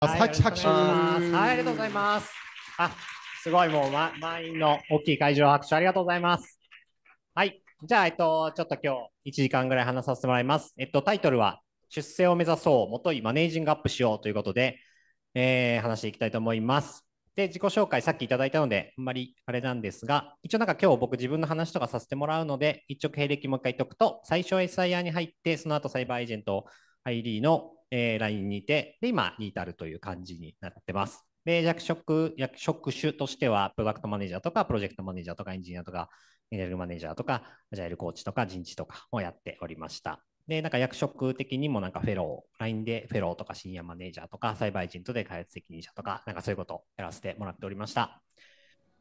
拍手、拍手。はい、ありがとうございます。あ、すごい、もう、ま、満員の大きい会場、拍手ありがとうございます。はい。じゃあ、えっと、ちょっと今日、1時間ぐらい話させてもらいます。えっと、タイトルは、出世を目指そう、もといマネージングアップしようということで、えー、話していきたいと思います。で、自己紹介、さっきいただいたので、あんまりあれなんですが、一応なんか今日僕自分の話とかさせてもらうので、一応経歴もう一回言っとくと、最初は SIR に入って、その後サイバーエージェント、ハイーのえー、LINE にて、で、今に至るという感じになってます。で、役職、役職種としては、プロダクトマネージャーとか、プロジェクトマネージャーとか、エンジニアとか、エネルギーマネージャーとか、アジャイルコーチとか、人事とかをやっておりました。で、なんか役職的にもなんかフェロー、LINE でフェローとか深夜マネージャーとか、サイバーエージェントで開発責任者とか、なんかそういうことをやらせてもらっておりました。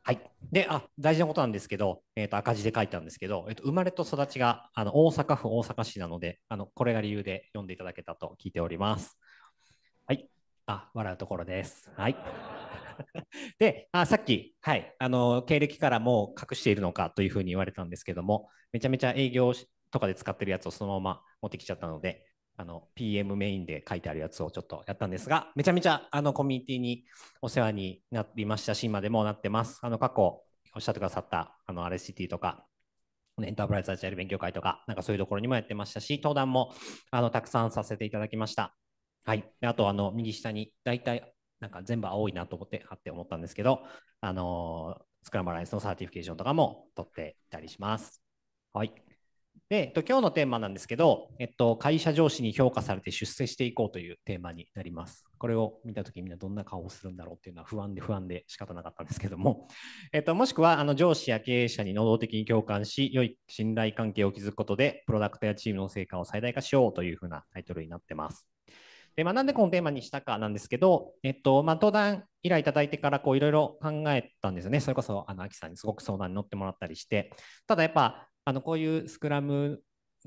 はい。で、あ、大事なことなんですけど、えっ、ー、と、赤字で書いたんですけど、えっ、ー、と、生まれと育ちが、あの、大阪府大阪市なので、あの、これが理由で読んでいただけたと聞いております。はい。あ、笑うところです。はい。で、あ、さっき、はい、あの、経歴からもう隠しているのかというふうに言われたんですけども、めちゃめちゃ営業とかで使ってるやつをそのまま持ってきちゃったので、あの PM メインで書いてあるやつをちょっとやったんですが、めちゃめちゃあのコミュニティにお世話になりましたし、今でもなってます。あの過去おっしゃってくださったあの RCT とか、エンタープライズアジャイル勉強会とか、なんかそういうところにもやってましたし、登壇もあのたくさんさせていただきました。はい。あと、あの右下に大体なんか全部青いなと思ってあって思ったんですけど、あのー、スクラムアライスのサーティフィケーションとかも取っていたりします。はい。で、えっと、今日のテーマなんですけど、えっと、会社上司に評価されて出世していこうというテーマになります。これを見たときみんなどんな顔をするんだろうっていうのは不安で不安で仕方なかったんですけども、えっと、もしくはあの上司や経営者に能動的に共感し、良い信頼関係を築くことで、プロダクトやチームの成果を最大化しようというふうなタイトルになってます。で、まあ、なんでこのテーマにしたかなんですけど、えっと、まあ、登壇依頼いただいてから、こう、いろいろ考えたんですよね。それこそ、あの、アキさんにすごく相談に乗ってもらったりして。ただ、やっぱ、あのこういうスクラム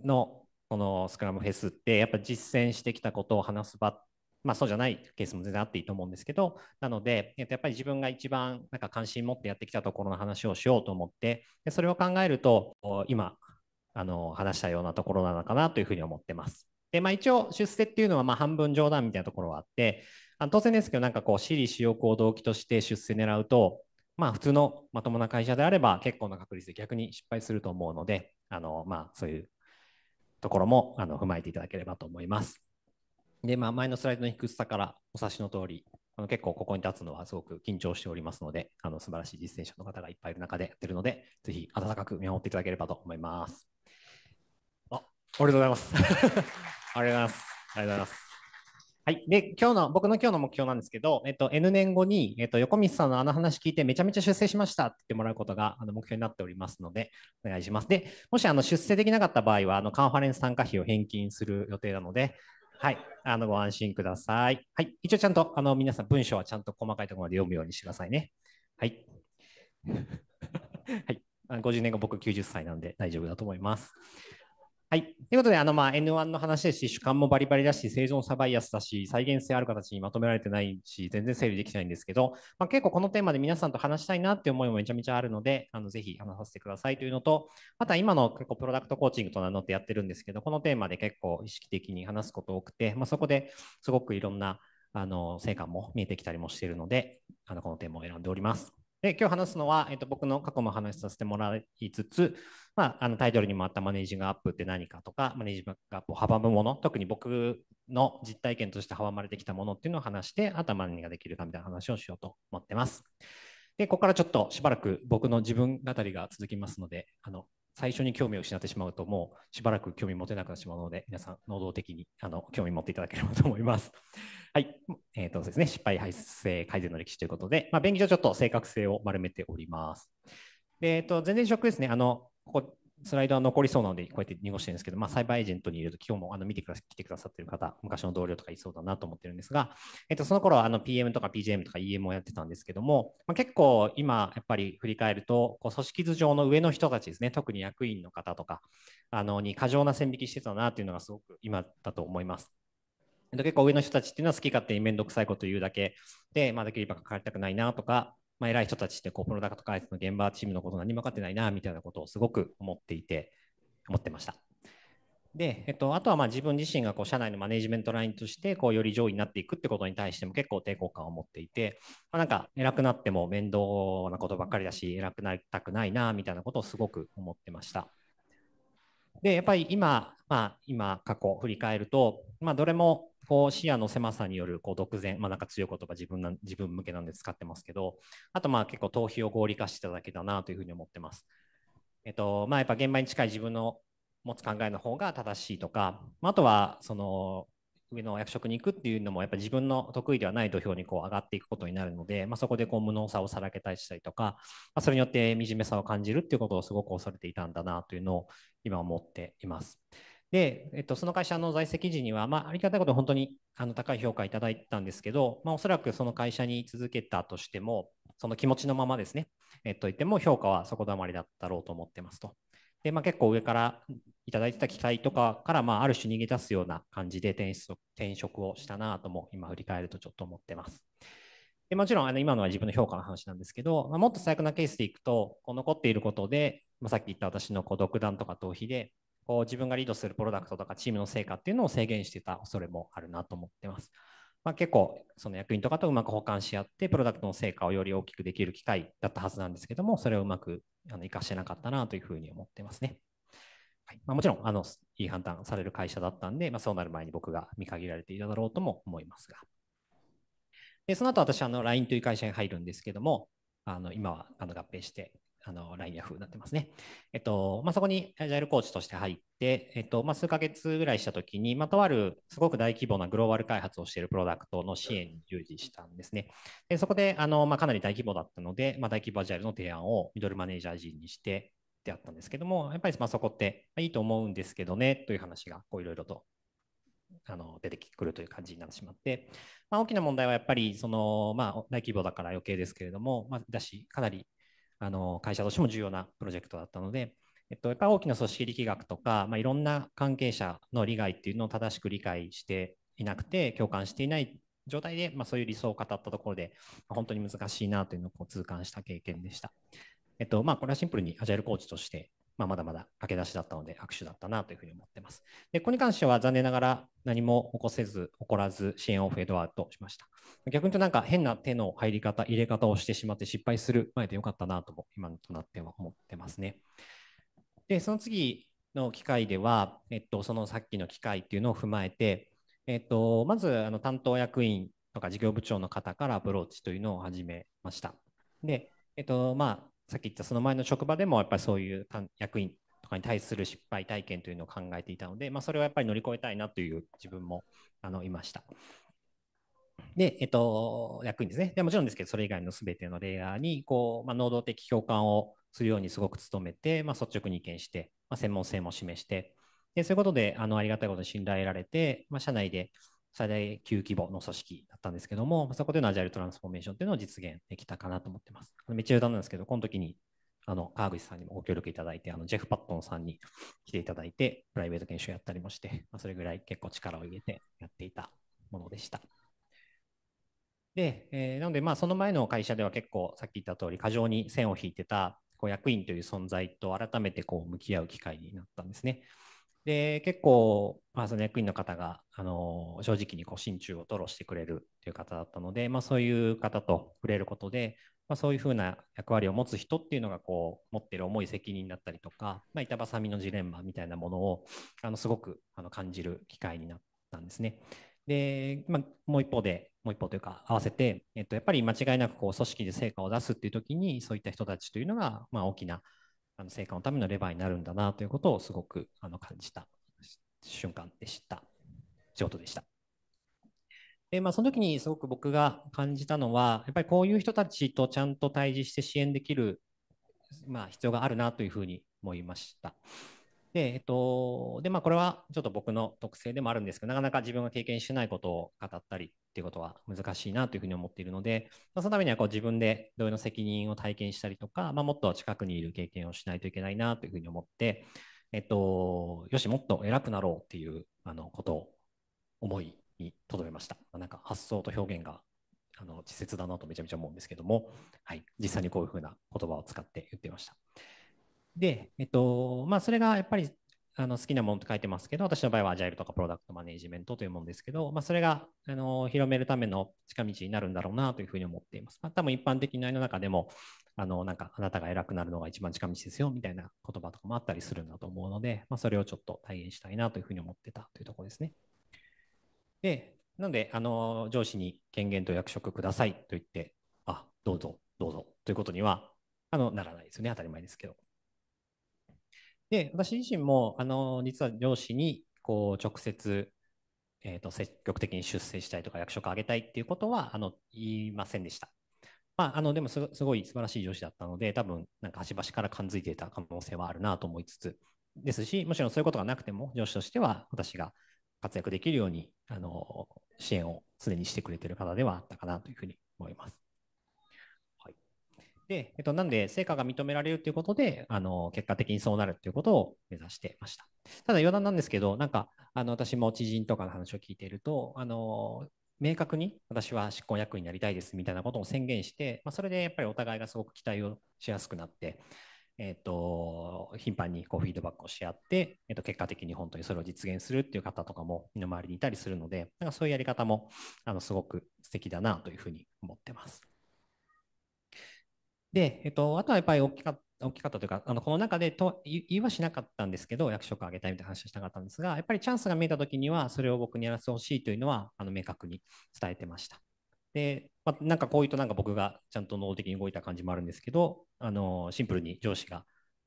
のこのスクラムフェスってやっぱ実践してきたことを話す場まあ、そうじゃないケースも全然あっていいと思うんですけど、なので、えっと、やっぱり自分が一番なんか関心持ってやってきたところの話をしようと思って、でそれを考えると、今あの、話したようなところなのかなというふうに思ってます。で、まあ、一応、出世っていうのはま半分冗談みたいなところはあって、あの当然ですけど、なんかこう、私利私欲を動機として出世狙うと、まあ、普通のまともな会社であれば結構な確率で逆に失敗すると思うので、あのまあ、そういうところもあの踏まえていただければと思います。で、まあ、前のスライドの低さからお察しの通り、あの結構ここに立つのはすごく緊張しておりますので、あの素晴らしい実践者の方がいっぱいいる中でやってるので、ぜひ温かく見守っていただければと思います。あ、ありがとうございます。ありがとうございます。ありがとうございます。はい、で今日の僕の今日の目標なんですけど、えっと、N 年後に、えっと、横光さんのあの話聞いてめちゃめちゃ出世しましたって言ってもらうことがあの目標になっておりますので、お願いします。で、もしあの出世できなかった場合は、あのカンファレンス参加費を返金する予定なので、はい、あのご安心ください。はい、一応ちゃんとあの皆さん文章はちゃんと細かいところまで読むようにしてくださいね。はい。はい、50年後僕90歳なんで大丈夫だと思います。はい。ということで、あの、まあ、N1 の話ですし、主観もバリバリだし、生存差バイアスだし、再現性ある形にまとめられてないし、全然整理できないんですけど、まあ、結構このテーマで皆さんと話したいなっていう思いもめちゃめちゃあるので、あの、ぜひ話させてくださいというのと、また今の結構プロダクトコーチングと名乗ってやってるんですけど、このテーマで結構意識的に話すこと多くて、まあ、そこですごくいろんな、あの、成果も見えてきたりもしているので、あの、このテーマを選んでおります。で今日話すのは、えっと、僕の過去も話させてもらいつつ、まあ、あのタイトルにもあったマネージングアップって何かとかマネージングアップを阻むもの特に僕の実体験として阻まれてきたものっていうのを話してあとは何ができるかみたいな話をしようと思ってます。でここからちょっとしばらく僕の自分語りが続きますのであの最初に興味を失ってしまうと、もうしばらく興味持てなくなってしまうので、皆さん、能動的にあの興味持っていただければと思います。はい。えっ、ー、とですね、失敗発生改善の歴史ということで、まあ、便宜上ちょっと正確性を丸めております。でえっ、ー、と、前々職ですね、あの、ここスライドは残りそうなので、こうやって濁してるんですけど、まあ、サイバーエージェントにいると、今日もあの見てくだ来てくださってる方、昔の同僚とかいそうだなと思ってるんですが、えっと、その頃はあの PM とか PGM とか EM をやってたんですけども、まあ、結構今、やっぱり振り返ると、こう組織図上の上の人たちですね、特に役員の方とかあのに過剰な線引きしてたなっていうのがすごく今だと思います。結構上の人たちっていうのは好き勝手に面倒くさいこと言うだけで、まあ、できれば関わりたくないなとか、まあ、偉い人たちってこうプロダクト開発の現場チームのこと何も分かってないなみたいなことをすごく思っていて思ってました。で、えっと、あとはまあ自分自身がこう社内のマネジメントラインとしてこうより上位になっていくってことに対しても結構抵抗感を持っていて、まあ、なんか偉くなっても面倒なことばっかりだし偉くなりたくないなみたいなことをすごく思ってました。でやっぱり今、まあ、今過去振り返ると、まあ、どれもこう視野の狭さによるこう独善、まあ、なんか強い言葉自分な自分向けなんで使ってますけどあとまあ結構逃避を合理化してただけだなというふうに思ってます。えっとまあ、やっぱ現場に近い自分の持つ考えの方が正しいとか、まあ、あとはその上の役職に行くっていうのもやっぱ自分の得意ではない土俵にこう上がっていくことになるので、まあ、そこでこう無能さをさらけたりしたりとか、まあ、それによって惨めさを感じるっていうことをすごく恐れていたんだなというのを今思っています。で、えっと、その会社の在籍時には、まあ、ありがたいこと本当にあの高い評価いただいたんですけど、まあ、おそらくその会社に続けたとしてもその気持ちのままですね、えっと、言っても評価は底だまりだったろうと思ってますと。で、まあ、結構上からいただいてた機会とかから、まあ、ある種逃げ出すような感じで転職転職をしたなとも今振り返るとちょっと思ってます。でもちろんあの今のは自分の評価の話なんですけど、まあ、もっと最悪なケースでいくとこう残っていることで、まあ、さっき言った私のこう独断とか逃避でこう自分がリードするプロダクトとかチームの成果っていうのを制限してた恐れもあるなと思ってます。まあ、結構その役員とかとうまく保管し合ってプロダクトの成果をより大きくできる機会だったはずなんですけどもそれをうまくあの生かしてなかったなというふうに思ってますね。はいまあ、もちろんあのいい判断される会社だったんで、まあ、そうなる前に僕が見限られていただろうとも思いますが。でその後私あの LINE という会社に入るんですけどもあの今はあの合併してあの、ラインヤフーになってますね。えっと、まあ、そこにアジャイルコーチとして入って、えっと、まあ、数ヶ月ぐらいしたときに、まあ、とあるすごく大規模なグローバル開発をしているプロダクトの支援に従事したんですね。でそこで、あの、まあ、かなり大規模だったので、まあ、大規模アジャイルの提案をミドルマネージャー陣にして、であったんですけども、やっぱりまあそこっていいと思うんですけどねという話がいろいろとあの出てくるという感じになってしまって、まあ、大きな問題はやっぱりその、まあ、大規模だから余計ですけれども、まあ、だしかなりあの会社としても重要なプロジェクトだったので、えっと、やっぱり大きな組織力学とか、まあ、いろんな関係者の利害っていうのを正しく理解していなくて共感していない状態で、まあ、そういう理想を語ったところで、まあ、本当に難しいなというのをこう痛感した経験でした。えっとまあ、これはシンプルにアジャイルコーチとしてまあ、まだまだ駆け出しだったので握手だったなというふうに思ってます。で、ここに関しては残念ながら何も起こせず、起こらず、支援をフェードアウトしました。逆に言うとなんか変な手の入り方、入れ方をしてしまって失敗する前でよかったなとも今となっては思ってますね。で、その次の機会では、えっと、そのさっきの機会っていうのを踏まえて、えっと、まずあの担当役員とか事業部長の方からアプローチというのを始めました。で、えっと、まあ、さっき言ったその前の職場でもやっぱりそういう役員とかに対する失敗体験というのを考えていたので、まあ、それをやっぱり乗り越えたいなという自分もあのいました。で、えっと、役員ですね。でもちろんですけど、それ以外の全てのレイヤーにこう、まあ、能動的共感をするようにすごく努めて、まあ、率直に意見して、まあ、専門性も示して、でそういうことであのありがたいことに信頼得られて、まあ、社内で最大9規模の組織だったんですけども、そこでのアジャイルトランスフォーメーションというのを実現できたかなと思ってます。めっちゃ余談なんですけど、この時にあの川口さんにもご協力いただいて、あのジェフ・パットンさんに来ていただいて、プライベート研修やったりもして、まあ、それぐらい結構力を入れてやっていたものでした。で、えー、なので、まあ、その前の会社では結構、さっき言った通り、過剰に線を引いてたこう役員という存在と改めてこう向き合う機会になったんですね。で結構、まあ、その役員の方があの正直にこう心中を吐露してくれるという方だったので、まあ、そういう方と触れることで、まあ、そういうふうな役割を持つ人っていうのがこう持ってる重い責任だったりとか、まあ、板挟みのジレンマみたいなものをあのすごくあの感じる機会になったんですね。で、まあ、もう一方で、もう一方というか、合わせて、えっと、やっぱり間違いなくこう組織で成果を出すっていう時に、そういった人たちというのが、まあ、大きなあの成果のためのレバーになるんだなということをすごくあの感じた瞬間でした。仕事でした。でまあ、その時にすごく僕が感じたのは、やっぱりこういう人たちとちゃんと対峙して支援できる、まあ、必要があるなというふうに思いました。で、えっと、で、まあ、これはちょっと僕の特性でもあるんですけど、なかなか自分が経験してないことを語ったりっていうことは難しいなというふうに思っているので、まあ、そのためにはこう自分で同様の責任を体験したりとか、まあ、もっと近くにいる経験をしないといけないなというふうに思って、えっと、よし、もっと偉くなろうっていうあのことを思いにとどめました。まあ、なんか発想と表現があの稚拙だなとめちゃめちゃ思うんですけども、はい、実際にこういうふうな言葉を使って言ってました。で、えっと、まあ、それがやっぱりあの好きなものと書いてますけど、私の場合はアジャイルとかプロダクトマネジメントというものですけど、まあ、それがあの広めるための近道になるんだろうなというふうに思っています。まあ、多分一般的な世の中でも、あのなんかあなたが偉くなるのが一番近道ですよみたいな言葉とかもあったりするんだと思うので、まあ、それをちょっと体現したいなというふうに思ってたというところですね。で、なので、あの上司に権限と役職くださいと言って、あどうぞ、どうぞということにはあのならないですよね、当たり前ですけど。で、私自身も、あの、実は上司に、こう、直接、えっ、ー、と、積極的に出世したいとか、役職上げたいっていうことは、あの、言いませんでした。まあ、あの、でもす、すごい素晴らしい上司だったので、多分、なんか端々から感づいていた可能性はあるなと思いつつ、ですし、もちろんそういうことがなくても、上司としては、私が活躍できるように、あの、支援をすでにしてくれている方ではあったかなというふうに思います。で、えっと、なんで、成果が認められるということで、あの、結果的にそうなるということを目指してました。ただ余談なんですけど、なんか、あの、私も知人とかの話を聞いていると、あの、明確に私は執行役員になりたいですみたいなことを宣言して、まあ、それでやっぱりお互いがすごく期待をしやすくなって、えっ、ー、と、頻繁にこうフィードバックをし合って、えっ、ー、と、結果的に本当にそれを実現するっていう方とかも身の回りにいたりするので、なんかそういうやり方も、あの、すごく素敵だなというふうに思ってます。で、えっと、あとはやっぱり大きかった。大きかったというか、あのこの中でと言いはしなかったんですけど、役職を上げたいみたいな話をしたかったんですが、やっぱりチャンスが見えたときには、それを僕にやらせてほしいというのは、あの明確に伝えてました。で、まあ、なんかこういうと、なんか僕がちゃんと能的に動いた感じもあるんですけど、あのシンプルに上司が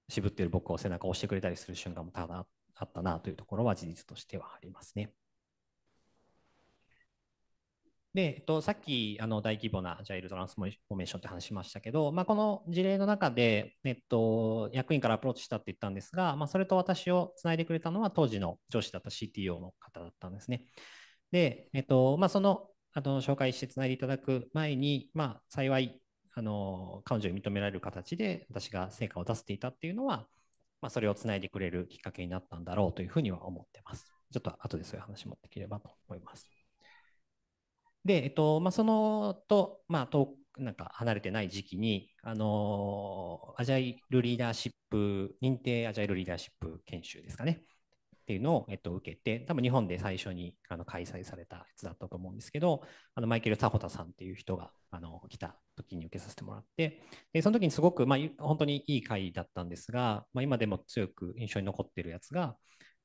渋っている僕を背中を押してくれたりする瞬間も多だあったなというところは事実としてはありますね。で、えっと、さっきあの大規模なジャイルトランスフォーメーションって話しましたけど、まあ、この事例の中で、えっと、役員からアプローチしたって言ったんですが、まあ、それと私をつないでくれたのは当時の上司だった CTO の方だったんですね。で、えっとまあ、そのあの紹介してつないでいただく前に、まあ、幸いあの彼女に認められる形で私が成果を出せていたっていうのは、まあ、それをつないでくれるきっかけになったんだろうというふうには思ってます。ちょっと後でそういう話持ってければと思います。で、えっとまあ、そのと、まあ、となんか離れてない時期に、あのアジャイルリーダーシップ、認定アジャイルリーダーシップ研修ですかね、っていうのを、えっと、受けて、多分日本で最初にあの開催されたやつだったと思うんですけど、あのマイケル・サホタさんっていう人があの来た時に受けさせてもらって、でその時にすごく、まあ、本当にいい回だったんですが、まあ、今でも強く印象に残ってるやつが、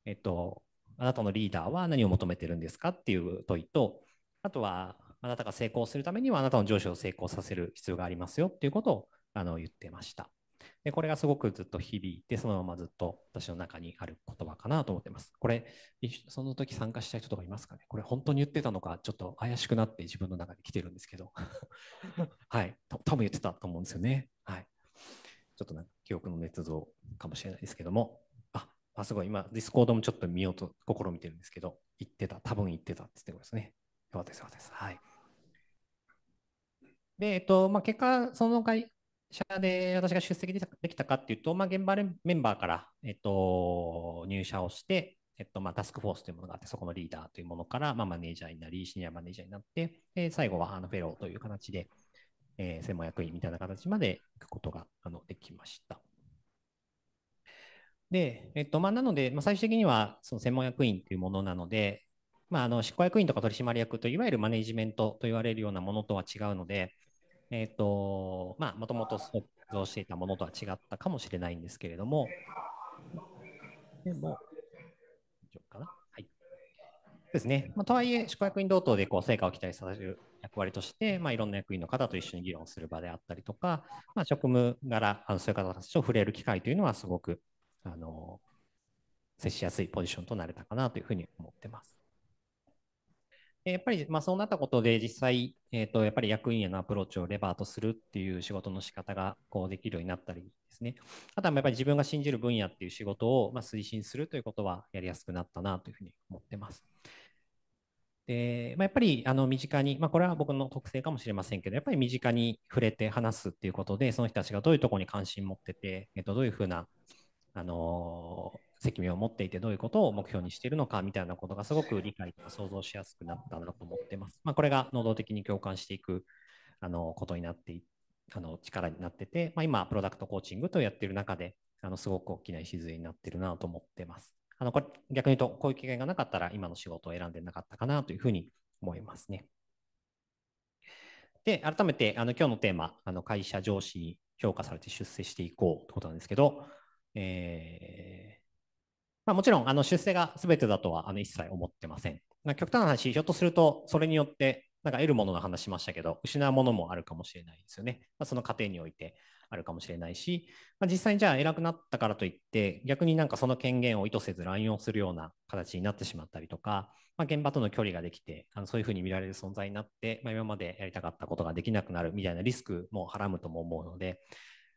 えっと、あなたのリーダーは何を求めてるんですかっていう問いと、あとは、あなたが成功するためには、あなたの上司を成功させる必要がありますよっていうことをあの言ってました。で、これがすごくずっと響いて、そのままずっと私の中にある言葉かなと思ってます。これ、その時参加した人とかいますかねこれ本当に言ってたのか、ちょっと怪しくなって自分の中で来てるんですけど。はい。多分言ってたと思うんですよね。はい。ちょっとなんか記憶の捏造かもしれないですけども。あ、あすごい。今、ディスコードもちょっと見ようと試みてるんですけど、言ってた。多分言ってたって言ってすね。そうです、そうです。はい。で、えっと、まあ、結果、その会社で私が出席できたかっていうと、まあ、現場メンバーから、えっと、入社をして、えっと、まあ、タスクフォースというものがあって、そこのリーダーというものから、まあ、マネージャーになり、シニアマネージャーになって、で最後はあのフェローという形で、えー、専門役員みたいな形まで行くことがあのできました。で、えっとまあ、なので、まあ、最終的にはその専門役員というものなので、まあ、あの執行役員とか取締役といわゆるマネジメントと言われるようなものとは違うので、えーとまあ、もともと想像していたものとは違ったかもしれないんですけれども、でも、かな。はい。ですね。まあ、とはいえ、執行役員同等でこう成果を期待させる役割として、まあ、いろんな役員の方と一緒に議論する場であったりとか、まあ、職務柄、あのそういう方たちと触れる機会というのはすごく、あの、接しやすいポジションとなれたかなというふうに思ってます。やっぱり、まあ、そうなったことで、実際、えっ、ー、と、やっぱり役員へのアプローチをレバーとするっていう仕事の仕方が、こう、できるようになったりですね。あとは、やっぱり自分が信じる分野っていう仕事を、まあ、推進するということは、やりやすくなったなというふうに思ってます。で、まあ、やっぱり、あの、身近に、まあ、これは僕の特性かもしれませんけど、やっぱり身近に触れて話すっていうことで、その人たちがどういうところに関心持ってて、えっ、ー、と、どういうふうな、あのー責務を持っていてどういうことを目標にしているのかみたいなことがすごく理解とか想像しやすくなったなと思ってます。まあ、これが能動的に共感していくあのことになってあの力になってて、まあ、今プロダクトコーチングとやっている中であのすごく大きな礎になってるなと思ってます。あのこれ逆に言うとこういう機会がなかったら今の仕事を選んでなかったかなというふうに思いますね。で改めてあの今日のテーマあの会社上司に評価されて出世していこうということなんですけど、えーまあ、もちろんあの出世が全てだとはあの一切思ってません。な極端な話、ひょっとするとそれによってなんか得るものの話しましたけど、失うものもあるかもしれないですよね。まあ、その過程においてあるかもしれないし、まあ、実際にじゃあ偉くなったからといって、逆になんかその権限を意図せず乱用するような形になってしまったりとか、まあ、現場との距離ができて、あのそういうふうに見られる存在になって、まあ、今までやりたかったことができなくなるみたいなリスクもはらむとも思うので、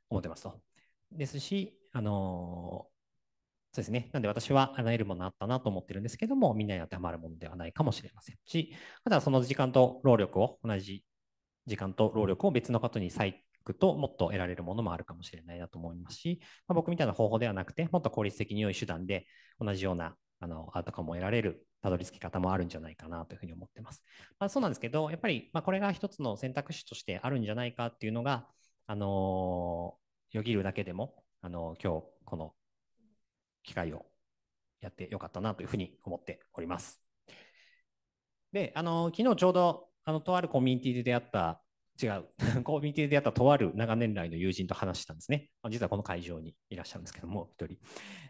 思ってますと。ですし、あのそうですね。なんで私は得るものあったなと思ってるんですけども、みんなに当てはまるものではないかもしれませんし、ただその時間と労力を、同じ時間と労力を別の方に割くと、もっと得られるものもあるかもしれないなと思いますし、まあ、僕みたいな方法ではなくて、もっと効率的に良い手段で同じようなあのアウトカムを得られるたどり着き方もあるんじゃないかなというふうに思ってます。まあ、そうなんですけど、やっぱりまこれが一つの選択肢としてあるんじゃないかっていうのが、あのよぎるだけでも、あの今日この機会をやってよかったなというふうに思っております。で、あの、昨日ちょうど、あの、とあるコミュニティで出会った、違う、コミュニティで出会ったとある長年来の友人と話したんですね。実はこの会場にいらっしゃるんですけども、一人。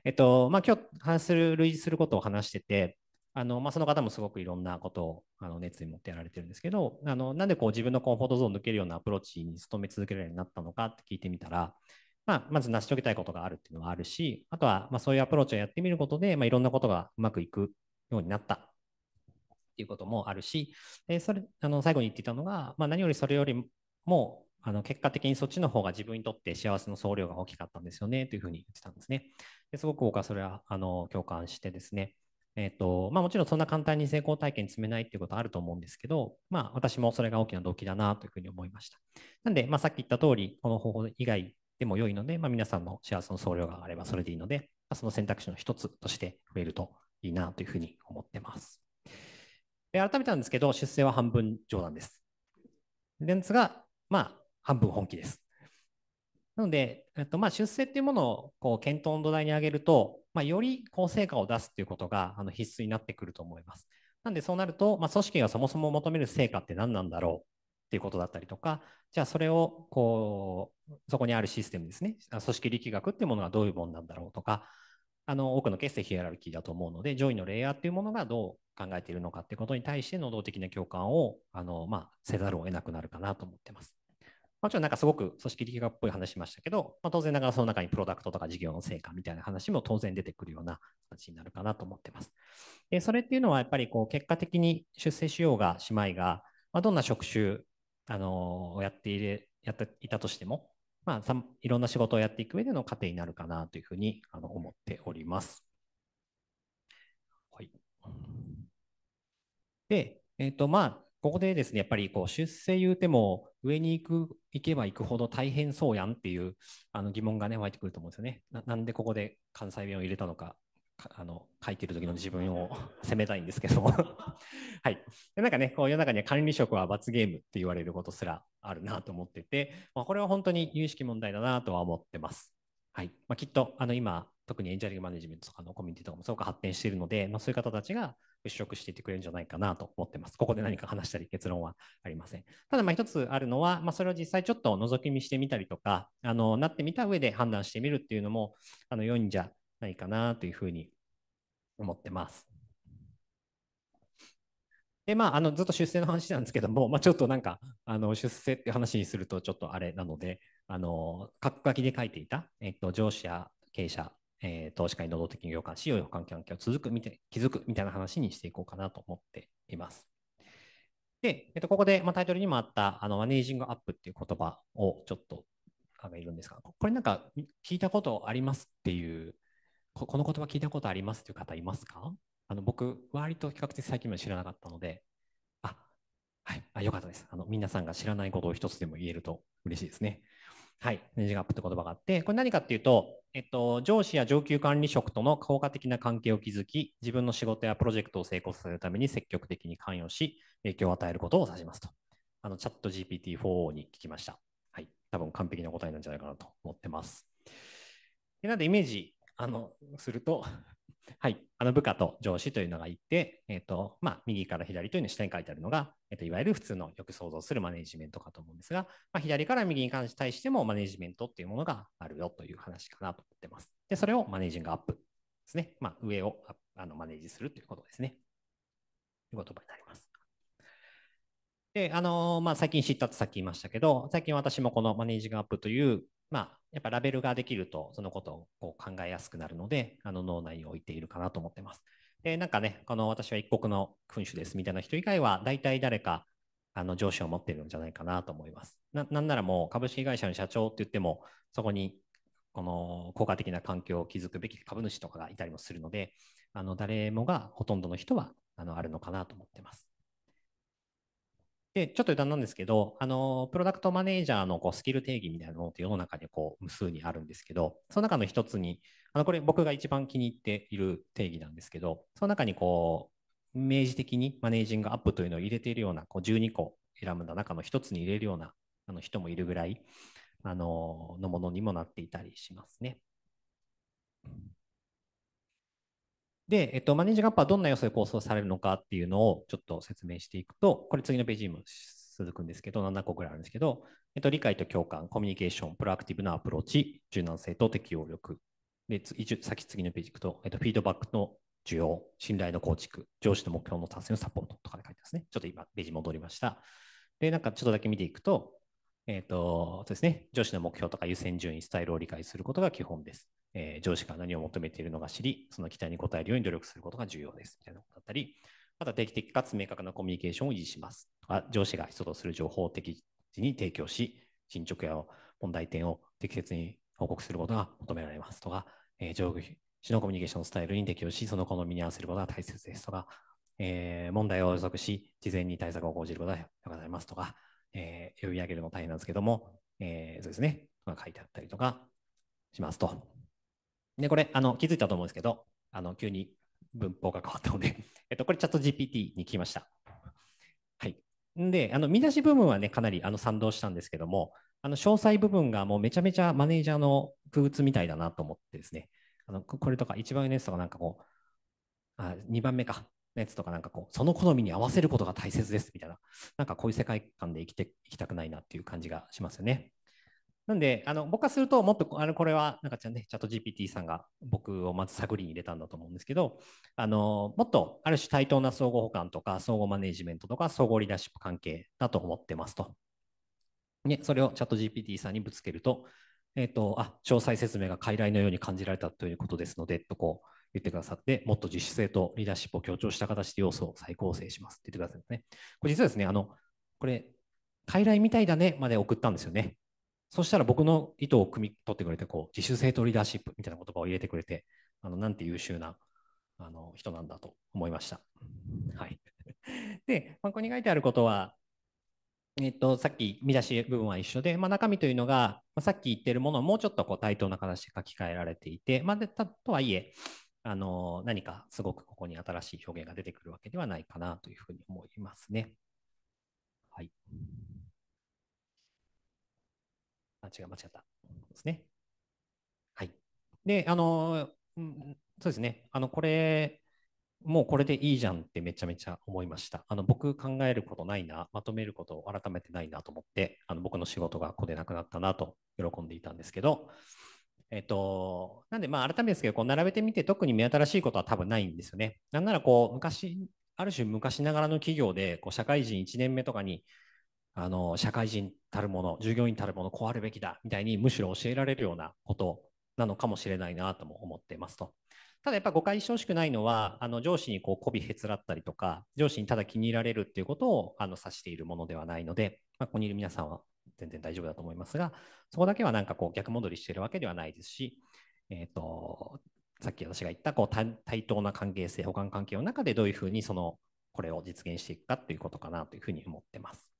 えっと、まあ、今日話する、類似することを話してて、あのまあ、その方もすごくいろんなことをあの熱意持ってやられてるんですけど、あのなんでこう自分のコンフォートゾーンを抜けるようなアプローチに努め続けるようになったのかって聞いてみたら、まあ、まず成し遂げたいことがあるっていうのはあるし、あとは、まあ、そういうアプローチをやってみることで、まあ、いろんなことがうまくいくようになったっていうこともあるし、でそれあの最後に言っていたのが、まあ、何よりそれよりも、あの結果的にそっちの方が自分にとって幸せの総量が大きかったんですよねというふうに言ってたんですね。ですごく僕はそれはあの共感してですね、えーとまあ、もちろんそんな簡単に成功体験積めないっていうことはあると思うんですけど、まあ、私もそれが大きな動機だなというふうに思いました。なんで、まあ、さっき言った通り、この方法以外でも良いので、まあ、皆さんの幸せの総量が上がればそれでいいので、まあ、その選択肢の一つとして増えるといいなというふうに思ってます。で改めてなんですけど、出世は半分冗談です。ですが、まあ、半分本気です。なので、えっとまあ、出世っていうものをこう検討の土台に上げると、まあ、より高成果を出すっていうことがあの必須になってくると思います。なんでそうなると、まあ、組織がそもそも求める成果って何なんだろうっていうことだったりとか、じゃあそれをこうそこにあるシステムですね、組織力学っていうものがどういうものなんだろうとか、あの多くのケースでヒエラルキーだと思うので、上位のレイヤーっていうものがどう考えているのかっていうことに対して能動的な共感をあの、まあ、せざるを得なくなるかなと思ってます。もちろんなんかすごく組織力学っぽい話しましたけど、まあ、当然ながらその中にプロダクトとか事業の成果みたいな話も当然出てくるような形になるかなと思ってます。でそれっていうのはやっぱりこう結果的に出世しようがしまいが、まあ、どんな職種あのやっていれやっていたとしても、まあ、さいろんな仕事をやっていく上での過程になるかなというふうにあの思っております。はい、で、えーとまあ、ここでですねやっぱりこう出世言うても上に行く行けば行くほど大変そうやんっていうあの疑問がね湧いてくると思うんですよねな。なんでここで関西弁を入れたのか あの書いてる時の自分を 責めたいんですけど はいでなんかねこう世の中には管理職は罰ゲームって言われることすらあるなと思ってて、まあ、これは本当に有識問題だなとは思ってます。はいまあ、きっとあの今特にエンジニアリングマネジメントとかのコミュニティとかもすごく発展しているので、まあ、そういう方たちが払拭していってくれるんじゃないかなと思ってます。ここで何か話したり結論はありません。ただ、一つあるのは、まあ、それを実際ちょっと覗き見してみたりとか、あのなってみた上で判断してみるっていうのもあの良いんじゃないかなというふうに思ってます。で、まあ、あのずっと出世の話なんですけども、まあ、ちょっとなんかあの出世って話にするとちょっとあれなので、あの書書きで書いていた、えっと、上司や経営者、えー、投資家に能動的に業界しようよ、関係関係を続くみて気づくみたいな話にしていこうかなと思っています。で、えっと、ここで、まあ、タイトルにもあったあのマネージングアップっていう言葉をちょっとあえいるんですが、これなんか聞いたことありますっていうここの言葉聞いたことありますという方いますかあの僕、割と比較的最近まで知らなかったので、あ、はい、あよかったです。あの、皆さんが知らないことを一つでも言えると嬉しいですね。はい、ネジガップって言葉があって、これ何かっていうと、えっと、上司や上級管理職との効果的な関係を築き、自分の仕事やプロジェクトを成功させるために積極的に関与し、影響を与えることを指しますと。あの、チャット GPT-4 に聞きました。はい、多分完璧な答えなんじゃないかなと思ってます。でなんでイメージあのすると、はい、あの部下と上司というのがいて、えーとまあ、右から左というのに下に書いてあるのが、えーと、いわゆる普通のよく想像するマネジメントかと思うんですが、まあ、左から右に対してもマネジメントというものがあるよという話かなと思ってます。で、それをマネージングアップですね。まあ、上をあのマネージするということですね。という言葉になります。で、あのまあ、最近知ったとさっき言いましたけど、最近私もこのマネージングアップというまあ、やっぱラベルができると、そのことをこう考えやすくなるので、あの脳内に置いているかなと思ってます。で、なんかね、この私は一国の君主ですみたいな人以外は、大体誰かあの上司を持ってるんじゃないかなと思います。ななんならもう株式会社の社長って言っても、そこにこの効果的な環境を築くべき株主とかがいたりもするので、あの誰もがほとんどの人はあのあるのかなと思ってます。で、ちょっと余談なんですけど、あの、プロダクトマネージャーのこうスキル定義みたいなものって世の中でこう無数にあるんですけど、その中の一つに、あの、これ僕が一番気に入っている定義なんですけど、その中にこう、明示的にマネージングアップというのを入れているような、こう12個選んだ中の一つに入れるようなあの人もいるぐらい、あの、のものにもなっていたりしますね。で、えっと、マネージャーアップはどんな要素で構想されるのかっていうのをちょっと説明していくと、これ次のページにも続くんですけど、7個ぐらいあるんですけど、えっと、理解と共感、コミュニケーション、プロアクティブなアプローチ、柔軟性と適応力。で、先次のページ行くと、えっと、フィードバックの需要、信頼の構築、上司の目標の達成のサポートとかで書いてますね。ちょっと今、ページ戻りました。で、なんかちょっとだけ見ていくと、えっ、ー、と、そうですね、上司の目標とか優先順位、スタイルを理解することが基本です。えー、上司から何を求めているのか知り、その期待に応えるように努力することが重要です。みたいなことだったり、また定期的かつ明確なコミュニケーションを維持します。あ上司が人とする情報を適時に提供し、進捗や問題点を適切に報告することが求められますとか、えー、上司のコミュニケーションスタイルに適応し、その好みに合わせることが大切ですとか、えー、問題を予測し、事前に対策を講じることがよくなりますとか、えー、呼び上げるの大変なんですけども、えー、そうですね、書いてあったりとかしますと。で、これ、あの、気づいたと思うんですけど、あの、急に文法が変わったので えっと、これチャット GPT に聞きました。はい。で、あの、見出し部分はね、かなりあの賛同したんですけども、あの、詳細部分がもうめちゃめちゃマネージャーの空物みたいだなと思ってですね、あの、これとか一番上のやつとかなんかこう、あ、2番目か、のやつとかなんかこう、その好みに合わせることが大切ですみたいな、なんかこういう世界観で生きていきたくないなっていう感じがしますよね。なんで、あの僕はすると、もっとあのこれはなんか、ね、チャット GPT さんが僕をまず探りに入れたんだと思うんですけど、あのもっとある種対等な相互補完とか、相互マネジメントとか、総合リーダーシップ関係だと思ってますと。ね、それをチャット GPT さんにぶつけると、えっ、ー、と、あ、詳細説明が傀儡のように感じられたということですので、とこう言ってくださって、もっと自主性とリーダーシップを強調した形で要素を再構成しますって言ってくださいね。これ実はですね、あの、これ、傀儡みたいだねまで送ったんですよね。そしたら僕の意図を汲み取ってくれて、こう、自主性とリーダーシップみたいな言葉を入れてくれて、あの、なんて優秀な、あの、人なんだと思いました。はい。で、まあ、ここに書いてあることは、えっと、さっき見出し部分は一緒で、まあ、中身というのが、まあ、さっき言ってるものをもうちょっとこう対等な形で書き換えられていて、まあ、でたとはいえあの何かすごくここに新しい表現が出てくるわけではないかなというふうに思いますね。はいあ、違う、間違った。ですね。はい。で、あの、うん、そうですね。あの、これ、もうこれでいいじゃんってめちゃめちゃ思いました。あの僕考えることないな、まとめることを改めてないなと思って、あの僕の仕事がここでなくなったなと喜んでいたんですけど、えっと、なんでまあ改めてですけど、こう並べてみて特に目新しいことは多分ないんですよね。なんならこう昔、ある種昔ながらの企業でこう社会人1年目とかにあの社会人たるもの従業員たるものこうあるべきだみたいにむしろ教えられるようなことなのかもしれないなとも思ってますと。ただやっぱ誤解してほしくないのはあの上司にこう媚びへつらったりとか上司にただ気に入られるっていうことをあの指しているものではないので、まあ、ここにいる皆さんは全然大丈夫だと思いますがそこだけはなんかこう逆戻りしているわけではないですし、えーと、とさっき私が言ったこう対等な関係性補完関係の中でどういうふうにそのこれを実現していくかということかなというふうに思ってます。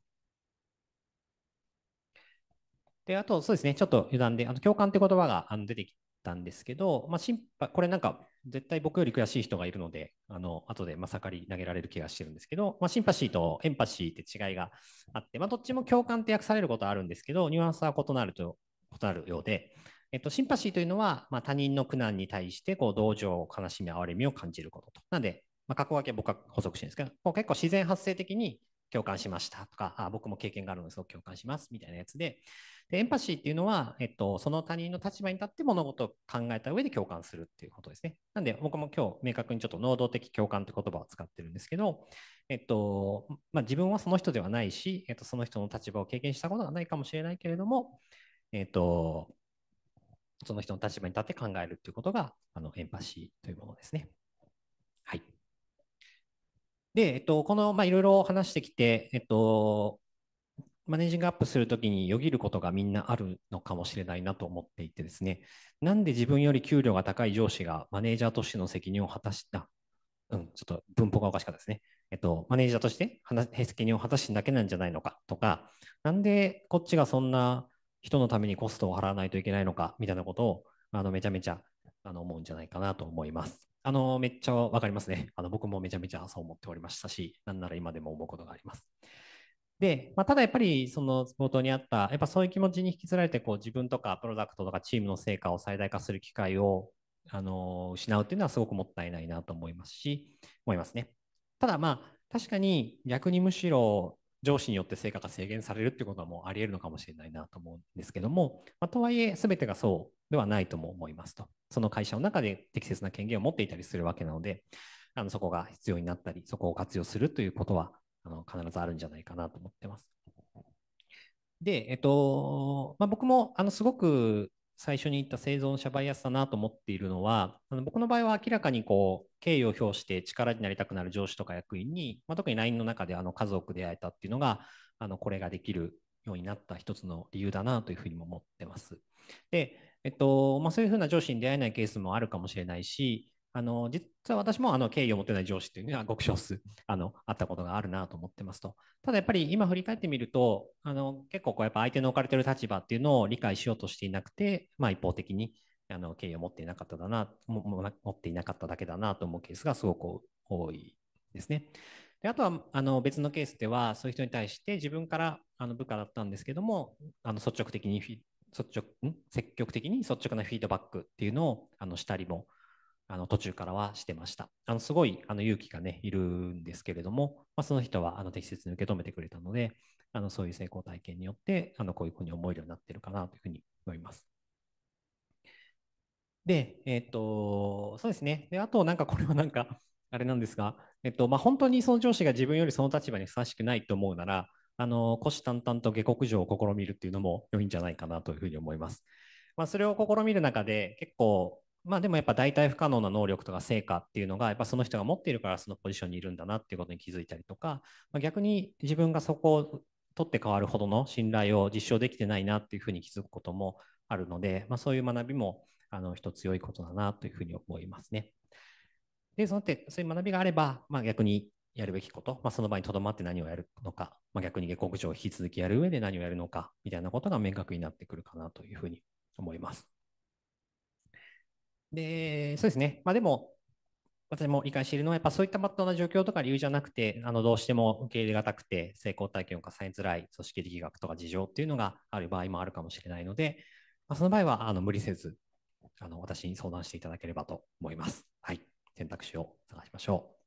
で、あとそうですね、ちょっと余談で、あの共感って言葉があの出てきたんですけど、まあ、心配、これなんか絶対僕より悔しい人がいるので、あの後でまさかり投げられる気がしてるんですけど、まあ、シンパシーとエンパシーって違いがあって、まあ、どっちも共感って訳されることはあるんですけど、ニュアンスは異なると異なるようで、えっと、シンパシーというのは、まあ、他人の苦難に対してこう同情、悲しみ、哀れみを感じることと。なので、まあ、過去分けは僕は補足してるんですけど、もう結構自然発生的に共感しましたとか、あ僕も経験があるのですごく共感しますみたいなやつでで、エンパシーっていうのは、えっと、その他人の立場に立って物事を考えた上で共感するっていうことですね。なんで僕も今日明確にちょっと能動的共感って言葉を使ってるんですけど、えっとまあ、自分はその人ではないし、えっと、その人の立場を経験したことがないかもしれないけれども、えっと、その人の立場に立って考えるっていうことがあのエンパシーというものですね。で、えっと、この、まあ、いろいろ話してきて、えっと、マネージングアップするときによぎることがみんなあるのかもしれないなと思っていてですね、なんで自分より給料が高い上司がマネージャーとしての責任を果たした、うん、ちょっと文法がおかしかったですね。えっと、マネージャーとして責任を果たしただけなんじゃないのかとか、なんでこっちがそんな人のためにコストを払わないといけないのかみたいなことをあのめちゃめちゃあの思うんじゃないかなと思います。あの、めっちゃわかりますね。あの、僕もめちゃめちゃそう思っておりましたし、なんなら今でも思うことがあります。で、まあ、ただやっぱりその冒頭にあった、やっぱそういう気持ちに引きずられて、こう自分とかプロダクトとかチームの成果を最大化する機会をあの失うっていうのはすごくもったいないなと思いますし、思いますね。ただまあ、確かに逆にむしろ上司によって成果が制限されるってことはもうありえるのかもしれないなと思うんですけども、まあ、とはいえ全てがそうではないとも思いますとその会社の中で適切な権限を持っていたりするわけなのであのそこが必要になったりそこを活用するということはあの必ずあるんじゃないかなと思ってます。で、えっとまあ、僕もあのすごく最初に言った生存者バイアスだなと思っているのは、あの僕の場合は明らかにこう敬意を表して力になりたくなる上司とか役員に、まあ、特に LINE の中であの数多く出会えたっていうのが、あのこれができるようになった一つの理由だなというふうにも思ってます。で、えっとまあ、そういうふうな上司に出会えないケースもあるかもしれないし、あの、実は私もあの敬意を持ってない上司っていうのは極少数あのあったことがあるなと思ってますと。ただやっぱり今振り返ってみると、あの結構こうやっぱ相手の置かれてる立場っていうのを理解しようとしていなくて、まあ、一方的にあの敬意を持っていなかっただな、持っていなかっただけだなと思うケースがすごく多いですね。であとはあの別のケースでは、そういう人に対して自分からあの部下だったんですけども、あの率直的に率直積極的に率直なフィードバックっていうのをあのしたりもあの途中からはしてました。あのすごいあの勇気がね、いるんですけれども、まあ、その人はあの適切に受け止めてくれたので、あのそういう成功体験によって、あのこういうふうに思えるようになってるかなというふうに思います。で、えっ、と、そうですね。で、あと、なんかこれはなんか、あれなんですが、えっと、まあ、本当にその上司が自分よりその立場にふさわしくないと思うなら、あの、虎視眈々と下克上を試みるっていうのも良いんじゃないかなというふうに思います。まあ、それを試みる中で、結構、まあでもやっぱ代替不可能な能力とか成果っていうのがやっぱその人が持っているからそのポジションにいるんだなっていうことに気づいたりとか、まあ、逆に自分がそこを取って変わるほどの信頼を実証できてないなっていうふうに気づくこともあるので、まあ、そういう学びもあの一つ良いことだなというふうに思いますね。でそのってそういう学びがあれば、まあ、逆にやるべきこと、まあ、その場にとどまって何をやるのか、まあ、逆に下克上を引き続きやる上で何をやるのかみたいなことが明確になってくるかなというふうに思います。で、そうですね。まあでも、私も理解しているのは、やっぱそういったまっとうな状況とか理由じゃなくて、あのどうしても受け入れがたくて、成功体験を重ねづらい組織力学とか事情っていうのがある場合もあるかもしれないので、まあ、その場合はあの無理せずあの、私に相談していただければと思います。はい。選択肢を探しましょう。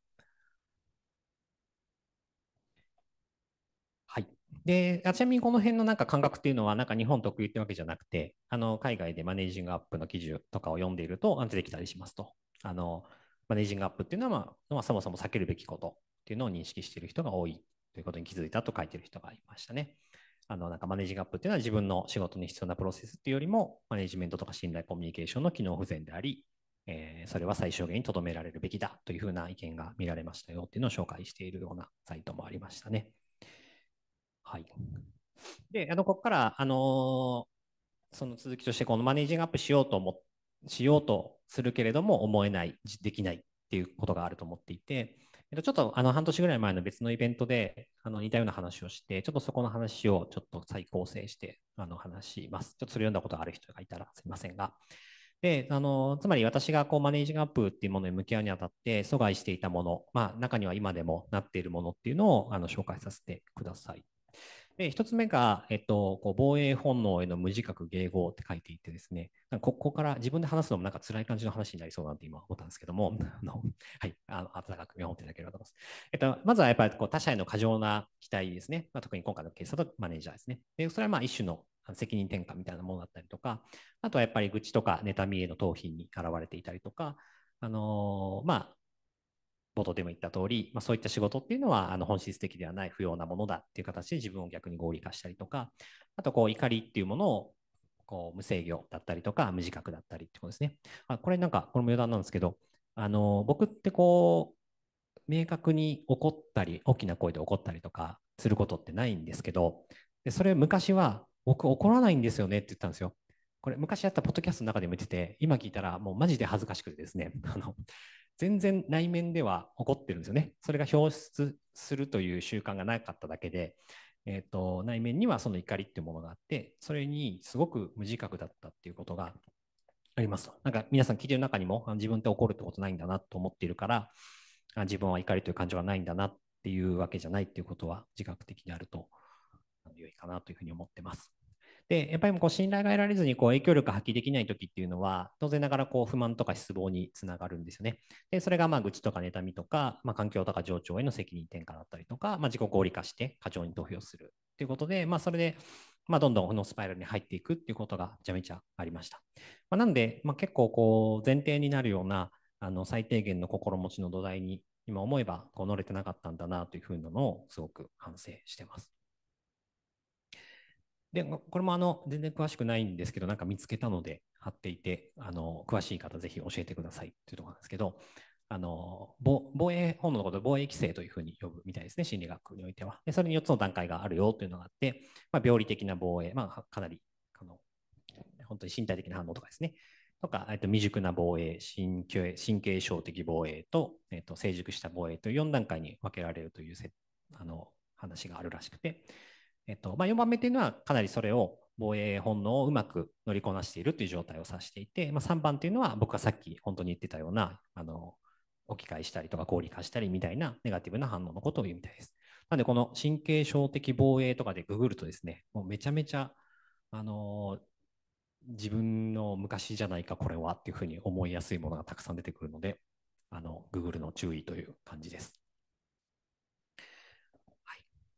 でちなみにこの辺のなんか感覚っていうのは、なんか日本特有ってわけじゃなくて、あの海外でマネージングアップの記事とかを読んでいると、出てきたりしますと。あのマネージングアップっていうのは、まあ、そもそも避けるべきことっていうのを認識している人が多いということに気づいたと書いてる人がいましたね。あのなんかマネージングアップっていうのは自分の仕事に必要なプロセスっていうよりも、マネジメントとか信頼コミュニケーションの機能不全であり、えー、それは最小限にとどめられるべきだというふうな意見が見られましたよっていうのを紹介しているようなサイトもありましたね。はい。で、あの、ここから、あのー、その続きとして、このマネージングアップしようと思しようとするけれども、思えない、できないっていうことがあると思っていて、えっと、ちょっとあの半年ぐらい前の別のイベントであの似たような話をして、ちょっとそこの話をちょっと再構成してあの話します。ちょっとそれ読んだことがある人がいたらすみませんが。であのつまり私がこうマネージングアップっていうものに向き合うにあたって阻害していたもの、まあ、中には今でもなっているものっていうのをあの紹介させてください。で1つ目が、えっと、こう防衛本能への無自覚迎合って書いていてですね、なんかここから自分で話すのもなんか辛い感じの話になりそうなんて今思ったんですけども、あのはい、あの温かく見守っていただければと思います。えっと、まずはやっぱりこう他者への過剰な期待ですね、まあ、特に今回のケースだとマネージャーですね。でそれはまあ一種の責任転嫁みたいなものだったりとか、あとはやっぱり愚痴とか妬みへの逃避に現れていたりとか、あのー、まあ、冒頭でも言った通り、まあ、そういった仕事っていうのはあの本質的ではない不要なものだっていう形で自分を逆に合理化したりとか、あとこう怒りっていうものをこう無制御だったりとか無自覚だったりってことですね。あこれなんかこれも余談なんですけど、あの僕ってこう明確に怒ったり大きな声で怒ったりとかすることってないんですけど、でそれ昔は僕怒らないんですよねって言ったんですよ。これ昔やったポッドキャストの中でも言ってて、今聞いたらもうマジで恥ずかしくてですね、あの全然内面では起こってるんですよね。それが表出するという習慣がなかっただけで、えーと、内面にはその怒りっていうものがあって、それにすごく無自覚だったっていうことがありますと。なんか皆さん聞いてる中にも、自分って怒るってことないんだなと思っているから、自分は怒りという感情がないんだなっていうわけじゃないっていうことは自覚的であると良いかなというふうに思ってます。で、やっぱりこう信頼が得られずにこう影響力発揮できない時っていうのは、当然ながらこう不満とか失望につながるんですよね。で、それがまあ愚痴とか妬みとか、まあ、環境とか情緒への責任転嫁だったりとか、まあ、自己合理化して課長に投票するということで、まあ、それで、まあ、どんどんこのスパイラルに入っていくっていうことがめちゃめちゃありました。まあ、なんで、まあ、結構こう前提になるようなあの最低限の心持ちの土台に今思えばこう乗れてなかったんだなというふうなのをすごく反省してます。で、これもあの、全然詳しくないんですけど、なんか見つけたので貼っていて、あの、詳しい方ぜひ教えてくださいっていうところなんですけど、あの、防衛本能のことを防衛規制というふうに呼ぶみたいですね、心理学においては。で、それに4つの段階があるよというのがあって、まあ、病理的な防衛、まあ、かなり、あの、本当に身体的な反応とかですね、とか、えっと、未熟な防衛、神経神経症的防衛と、えっと、成熟した防衛という4段階に分けられるというせあの話があるらしくて、えっとまあ、4番目っていうのはかなりそれを防衛本能をうまく乗りこなしているという状態を指していて、まあ、3番っていうのは僕がさっき本当に言ってたようなあの置き換えしたりとか合理化したりみたいなネガティブな反応のことを言うみたいです。なのでこの神経症的防衛とかでググるとですねもうめちゃめちゃあの自分の昔じゃないかこれはっていうふうに思いやすいものがたくさん出てくるのであのググるの注意という感じです。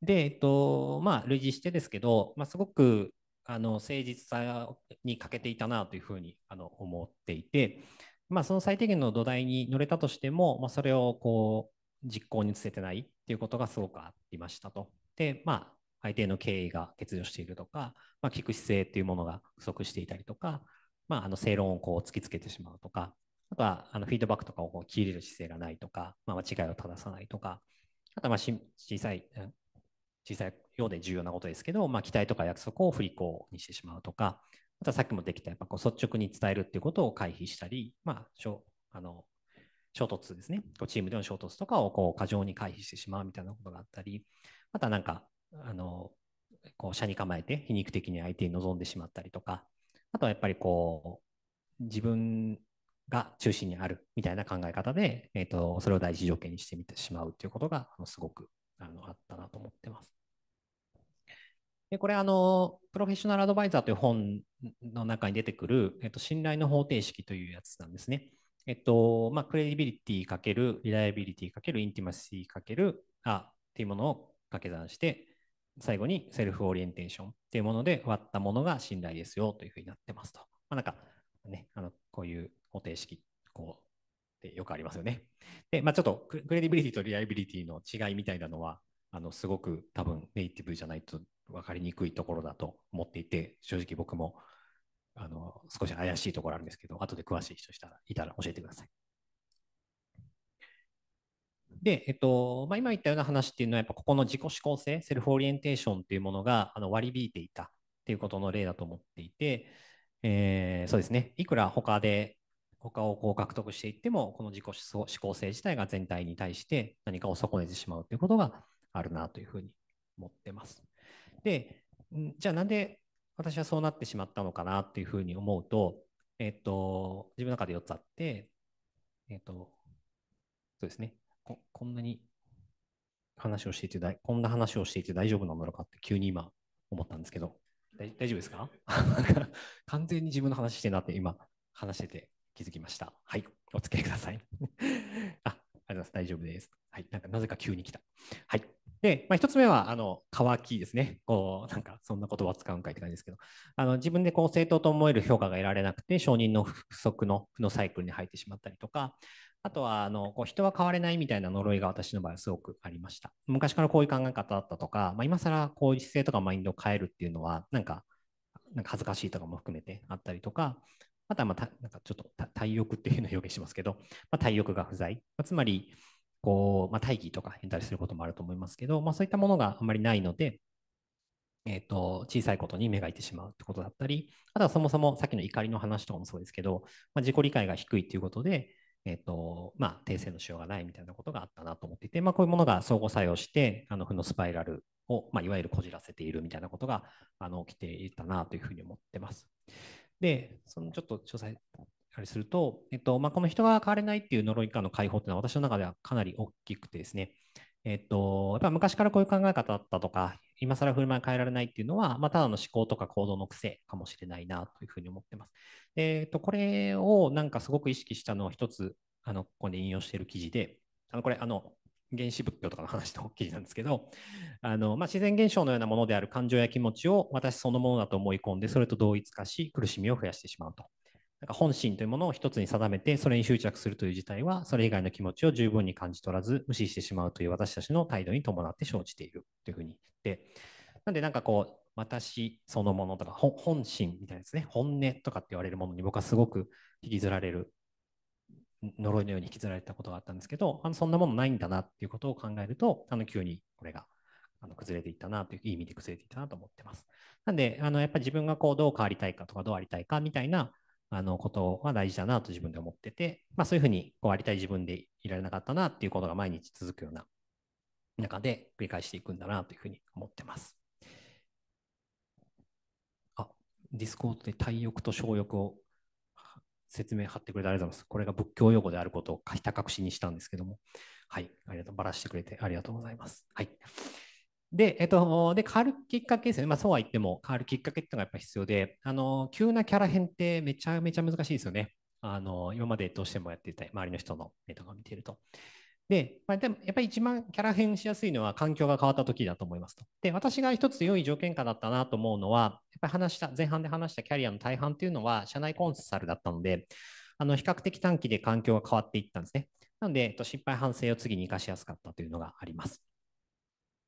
で、えっと、まあ、類似してですけど、まあ、すごく、あの、誠実さに欠けていたなというふうに、あの、思っていて、まあ、その最低限の土台に乗れたとしても、まあ、それを、こう、実行に移せてないっていうことがすごくありましたと。で、まあ、相手の経緯が欠如しているとか、まあ、聞く姿勢っていうものが不足していたりとか、まあ、あの正論をこう突きつけてしまうとか、あとはあのフィードバックとかをこう切れる姿勢がないとか、まあ、間違いを正さないとか、あとはまあ小さい小さいようで重要なことですけど、まあ、期待とか約束を不履行にしてしまうとか、またさっきもできたやっぱこう率直に伝えるっていうことを回避したり、まあ、しょあの衝突ですね、こうチームでの衝突とかをこう過剰に回避してしまうみたいなことがあったり、またなんか、あのこう車に構えて皮肉的に相手に臨んでしまったりとか、あとはやっぱりこう自分が中心にあるみたいな考え方で、えーと、とそれを第一条件にしてみてしまうということがすごくあのあったなと思ってます。でこれあの、プロフェッショナルアドバイザーという本の中に出てくる、えっと、信頼の方程式というやつなんですね。えっとまあ、クレディビリティかけるリライビリティかけるインティマシーかけるあっていうものを掛け算して、最後にセルフオリエンテーションっていうもので割ったものが信頼ですよというふうになってますと。まあ、なんかね、あのこういう方程式、こってよくありますよね。で、まあ、ちょっとクレディビリティとリアリビリティの違いみたいなのは、あのすごく多分ネイティブじゃないと分かりにくいところだと思っていて、正直僕もあの少し怪しいところあるんですけど、後で詳しい人したらいたら教えてください。で、えっとまあ、今言ったような話っていうのは、やっぱここの自己思考性、セルフオリエンテーションっていうものがあの割り引いていたっていうことの例だと思っていて、えー、そうですね、いくら他で他をこう獲得していっても、この自己思考性自体が全体に対して何かを損ねてしまうということがあるなというふうに思ってます。で、じゃあなんで私はそうなってしまったのかなというふうに思うと、えっと、自分の中で4つあって、えっと、そうですね、ここんなに話をしていてこんな話をしていて大丈夫なのかって急に今思ったんですけど、大丈夫ですか 完全に自分の話してなって今話してて気づきました。はい、お付き合いください。あ、ありがとうございます。大丈夫です。はい、なんかなぜか急に来た。はい。で、まあ、1つ目は、あの、乾きですね。こう、なんか、そんな言葉を使うんかいって感じですけど、あの、自分でこう、正当と思える評価が得られなくて、承認の不足の負のサイクルに入ってしまったりとか、あとは、あの、こう、人は変われないみたいな呪いが私の場合はすごくありました。昔からこういう考え方だったとか、まあ、今更こういう姿勢とかマインドを変えるっていうのは、なんか、なんか恥ずかしいとかも含めてあったりとか、あとはまあなんかちょっと体欲っていうのを表現しますけど、まあ、体欲が不在、まあ、つまりこう、まあ、大義とか変態することもあると思いますけど、まあ、そういったものがあんまりないので、えーと、小さいことに目がいってしまうってことだったり、あとはそもそもさっきの怒りの話とかもそうですけど、まあ、自己理解が低いっていうことで、えーとまあ、訂正のしようがないみたいなことがあったなと思っていて、まあ、こういうものが相互作用してあの負のスパイラルを、まあ、いわゆるこじらせているみたいなことがあの起きていたなというふうに思ってます。で、そのちょっと詳細あれすると、えっとまあ、この人が変われないっていう呪いからの解放っていうのは私の中ではかなり大きくてですね、えっと、やっぱ昔からこういう考え方だったとか、今更振る舞い変えられないっていうのは、まあ、ただの思考とか行動の癖かもしれないなというふうに思ってます。えっと、これをなんかすごく意識したのを一つ、あのここで引用している記事で、あのこれあの原始仏教とかの話とっきりなんですけど、あのまあ、自然現象のようなものである感情や気持ちを私そのものだと思い込んで、それと同一化し、苦しみを増やしてしまうと。なんか本心というものを一つに定めて、それに執着するという事態は、それ以外の気持ちを十分に感じ取らず、無視してしまうという私たちの態度に伴って生じているというふうに言って、なんでなんかこう、私そのものとか、本心みたいなですね、本音とかって言われるものに僕はすごく引きずられる呪いのように引きずられたことがあったんですけど、あのそんなものないんだなっていうことを考えると、あの急にこれがあの崩れていったなという、いい意味で崩れていったなと思ってます。なんで、あのやっぱり自分がこうどう変わりたいかとか、どうありたいかみたいなあのことは大事だなと自分で思ってて、まあ、そういうふうにこうありたい自分でいられなかったなっていうことが毎日続くような中で繰り返していくんだなというふうに思ってます。あ、ディスコードで体欲と小欲を説明貼ってくれてありがとうございます。これが仏教用語であることをひた隠しにしたんですけども、はい、ありがとう、ばらしてくれてありがとうございます。はい。で、えっと、で、変わるきっかけですね。まあ、そうは言っても、変わるきっかけっていうのがやっぱ必要で、あの、急なキャラ編ってめちゃめちゃ難しいですよね。あの、今までどうしてもやっていた周りの人のネタが見ていると。で、まあ、でもやっぱり一番キャラ変しやすいのは環境が変わった時だと思いますと。で、私が一つ良い条件下だったなと思うのは、やっぱり話した、前半で話したキャリアの大半というのは社内コンサルだったので、あの比較的短期で環境が変わっていったんですね。なので、えっと、失敗反省を次に生かしやすかったというのがあります。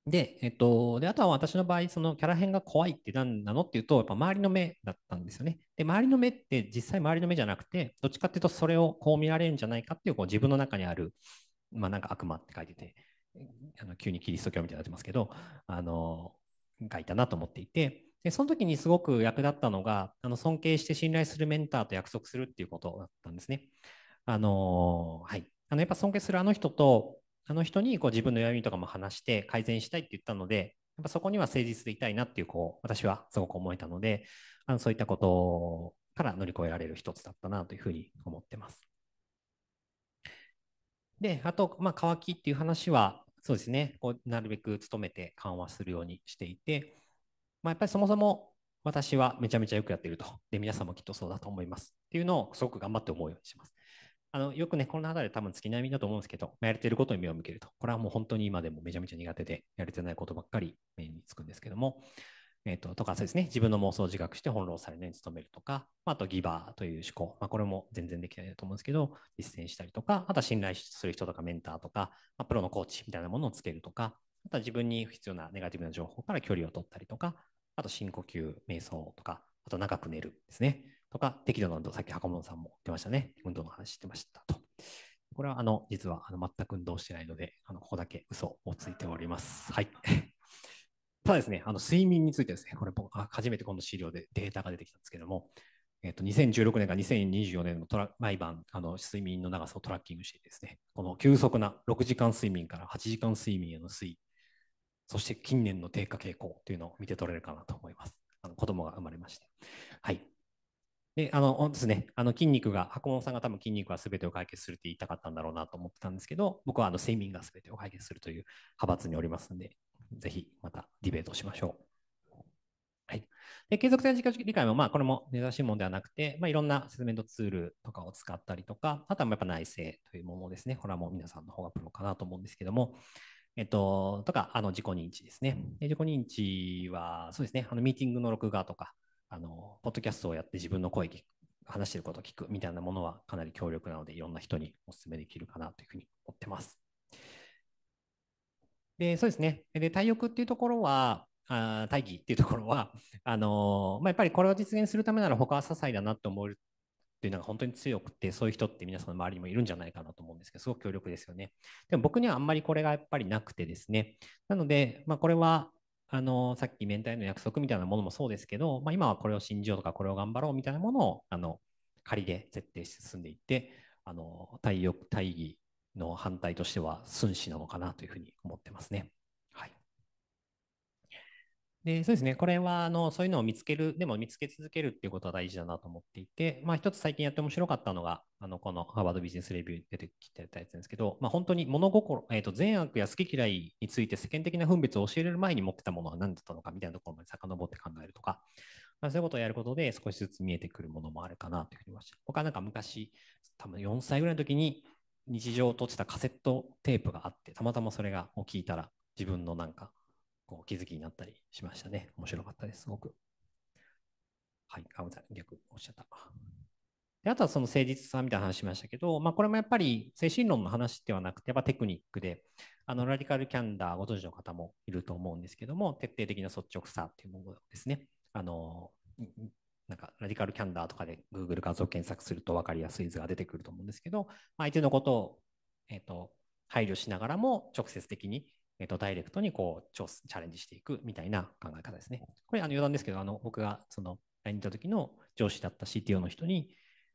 で、えっと、であとは私の場合、そのキャラ変が怖いって何なのっていうと、やっぱ周りの目だったんですよね。で、周りの目って実際周りの目じゃなくて、どっちかっていうとそれをこう見られるんじゃないかっていうこう自分の中にあるまあ、なんか悪魔って書いてて、あの急にキリスト教みたいになってますけど、あのがいたなと思っていて、でその時にすごく役立ったのが、あの尊敬して信頼するメンターと約束するっていうことだったんですね。あのはい、あのやっぱ尊敬するあの人と、あの人にこう自分の弱みとかも話して改善したいって言ったので、やっぱそこには誠実でいたいなっていうこう私はすごく思えたのであのそういったことから乗り越えられる一つだったなというふうに思ってます。で、あと、まあ、乾きっていう話は、そうですね、こうなるべく努めて緩和するようにしていて、まあ、やっぱりそもそも私はめちゃめちゃよくやっていると。で、皆さんもきっとそうだと思います。っていうのをすごく頑張って思うようにします。あのよくね、この辺り多分月並みだと思うんですけど、まあ、やれてることに目を向けると。これはもう本当に今でもめちゃめちゃ苦手で、やれてないことばっかり目につくんですけども、えっ、ー、と、とかそうですね、自分の妄想を自覚して翻弄されないように努めるとか、あとギバーという思考、まあ、これも全然できないと思うんですけど、実践したりとか、あとは信頼する人とかメンターとか、まあ、プロのコーチみたいなものをつけるとか、あとは自分に必要なネガティブな情報から距離を取ったりとか、あと深呼吸、瞑想とか、あと長く寝るですね、とか、適度な運動、さっき箱本さんも言ってましたね、運動の話してましたと。これはあの実はあの全く運動してないので、あのここだけ嘘をついております。はい。ただですね、あの睡眠についてですね、これ僕、初めてこの資料でデータが出てきたんですけども、えっと、2016年から2024年のトラ毎晩あの、睡眠の長さをトラッキングしてですね、この急速な6時間睡眠から8時間睡眠への推移、そして近年の低下傾向というのを見て取れるかなと思います。あの子供が生まれまして。はい。で、あの、ですね、あの筋肉が、箱本さんが多分筋肉は全てを解決するって言いたかったんだろうなと思ってたんですけど、僕はあの睡眠が全てを解決するという派閥におりますので、ぜひまたディベートしましょう。はい、で継続的な理解も、まあ、これも根ざしのではなくて、まあ、いろんなセ明メントツールとかを使ったりとか、あとはやっぱ内政というものですね。これはもう皆さんの方がプロかなと思うんですけども、えっと、とか、あの自己認知ですね。で自己認知は、そうですね、あのミーティングの録画とか、あのポッドキャストをやって自分の声、話してることを聞くみたいなものはかなり強力なので、いろんな人にお勧めできるかなというふうに思ってます。で、そうですね。で、対翼っていうところは、あ大義っていうところは、あのー、まあ、やっぱりこれを実現するためなら他は些細だなって思えるっていうのが本当に強くて、そういう人って皆さんの周りにもいるんじゃないかなと思うんですけど、すごく強力ですよね。でも僕にはあんまりこれがやっぱりなくてですね。なので、まあ、これは、あのー、さっき明太の約束みたいなものもそうですけど、まあ、今はこれを信じようとか、これを頑張ろうみたいなものを、あの、仮で設定して進んでいって、あの、対欲、大義、の反対としては、寸志なのかなというふうに思ってますね。はい。でそうですね、これはあのそういうのを見つける、でも見つけ続けるっていうことは大事だなと思っていて、まあ、一つ最近やって面白かったのが、あのこのハーバードビジネスレビューに出てきてたやつなんですけど、まあ、本当に物心、えーと、善悪や好き嫌いについて世間的な分別を教えれる前に持ってたものは何だったのかみたいなところまで遡って考えるとか、まあ、そういうことをやることで少しずつ見えてくるものもあるかなというふうに思いました。僕はなんか昔、多分4歳ぐらいの時に、日常とってたカセットテープがあってたまたまそれがを聞いたら自分のなんかこう気づきになったりしましたね面白かったですすごくはいあごめんなさい逆おっしゃったであとはその誠実さみたいな話しましたけど、まあ、これもやっぱり精神論の話ではなくてやっぱテクニックであのラディカルキャンダーご存知の方もいると思うんですけども徹底的な率直さっていうものですねあのラディカルキャンダーとかで Google 画像検索すると分かりやすい図が出てくると思うんですけど、相手のことを、えーと、配慮しながらも直接的に、えーと、ダイレクトにこうチャレンジしていくみたいな考え方ですね。これあの余談ですけど、あの僕がその LINE にた時の上司だった CTO の人に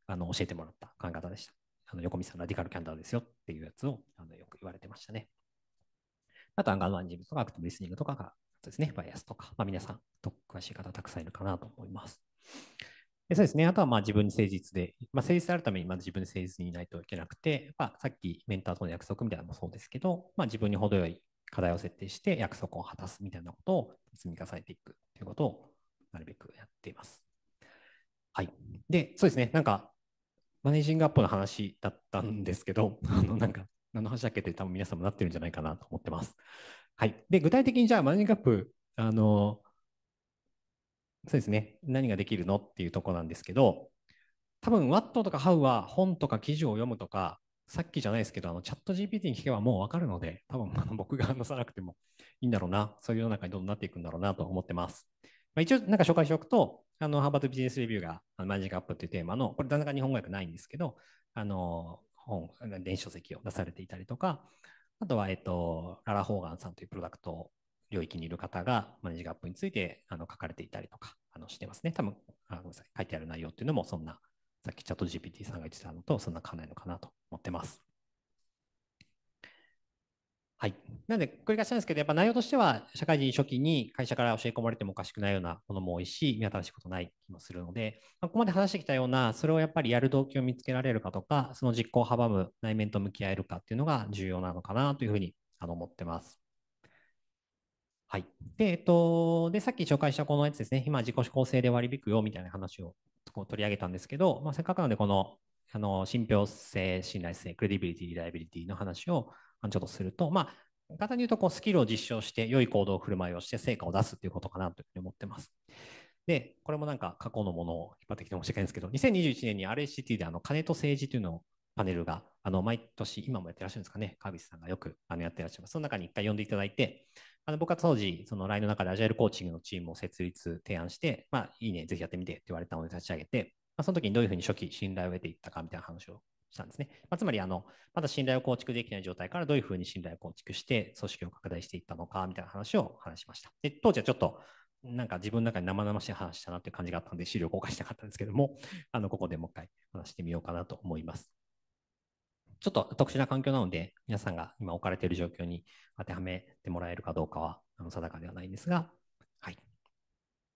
あの教えてもらった考え方でした。あの横見さんラディカルキャンダーですよっていうやつをあのよく言われてましたね。あとアンガーマンジングとかアクティブリスニングとかがですね、バイアスとか、まあ、皆さんと詳しい方たくさんいるかなと思います。そうですね。あとはまあ自分に誠実で、まあ、誠実であるためにまず自分で誠実にいないといけなくて、まあ、さっきメンターとの約束みたいなのもそうですけど、まあ、自分に程よい課題を設定して約束を果たすみたいなことを積み重ねていくということをなるべくやっています。はい。で、そうですね。なんか、マネージングアップの話だったんですけど、あの、なんか、何の話だっけって多分皆さんもなってるんじゃないかなと思ってます。はい。で、具体的にじゃあマネージングアップ、あの、そうですね、何ができるのっていうとこなんですけど、多分 What とか How は本とか記事を読むとか、さっきじゃないですけど、あのチャット GPT に聞けばもう分かるので、多分あの 僕が話さなくてもいいんだろうな、そういう世の中にどんどんなっていくんだろうなと思ってます。まあ、一応、なんか紹介しておくと、あの、ハーバードビジネスレビューが、あのマジックアップというテーマの、これ、なかなか日本語訳ないんですけど、あの、本、電子書籍を出されていたりとか、あとは、えっと、ララ・ホーガンさんというプロダクト領域にいる方がマネージアップについてあの書かれていたりとかあのしてますね。多分あごめんなさい、書いてある内容っていうのもそんな、さっきチャット GPT さんが言ってたのと、そんなないのかなと思ってます。はい。なんで、繰り返しなんですけど、やっぱ内容としては、社会人初期に会社から教え込まれてもおかしくないようなものも多いし、見新しいことない気もするので、まあ、ここまで話してきたような、それをやっぱりやる動機を見つけられるかとか、その実行を阻む内面と向き合えるかっていうのが重要なのかなというふうにあの思ってます。はい。で、えっと、で、さっき紹介したこのやつですね、今、自己構成で割り引くよみたいな話を取り上げたんですけど、まあ、せっかくなので、この、あの、信憑性、信頼性、クレディビリティ、リライビリティの話をちょっとすると、まあ、簡単に言うと、こう、スキルを実証して、良い行動振る舞いをして、成果を出すっていうことかなというふうに思ってます。で、これもなんか過去のものを引っ張ってきて申し訳ないんですけど、2021年に r c t であの金と政治というのをパネルが、あの毎年、今もやってらっしゃるんですかね、川口さんがよくあのやってらっしゃいます。その中に一回呼んでいただいて、あの僕は当時、その LINE の中でアジャイルコーチングのチームを設立、提案して、まあ、いいね、ぜひやってみてって言われたので立ち上げて、まあ、その時にどういうふうに初期信頼を得ていったかみたいな話をしたんですね。まあ、つまりあの、まだ信頼を構築できない状態からどういうふうに信頼を構築して組織を拡大していったのかみたいな話を話しました。で当時はちょっとなんか自分の中に生々しい話したなという感じがあったんで資料公開したかったんですけども、あのここでもう一回話してみようかなと思います。ちょっと特殊な環境なので、皆さんが今置かれている状況に当てはめてもらえるかどうかはあの定かではないんですが、はい、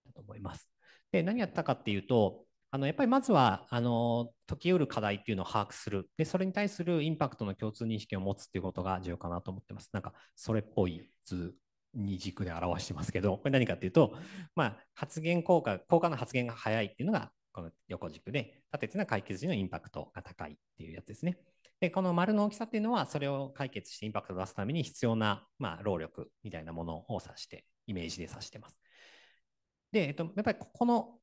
だと思います。で、何やったかっていうと、あのやっぱりまずはあの解きうる課題っていうのを把握するで、それに対するインパクトの共通認識を持つっていうことが重要かなと思ってます。なんかそれっぽい図に軸で表してますけど、これ何かっていうと、まあ、発言効果、効果の発言が早いっていうのがこの横軸で、縦っていうのは解決時のインパクトが高いっていうやつですね。で、この丸の大きさっていうのは、それを解決してインパクトを出すために必要な、まあ、労力みたいなものを指して、イメージで指してます。で、えっと、やっぱりここの、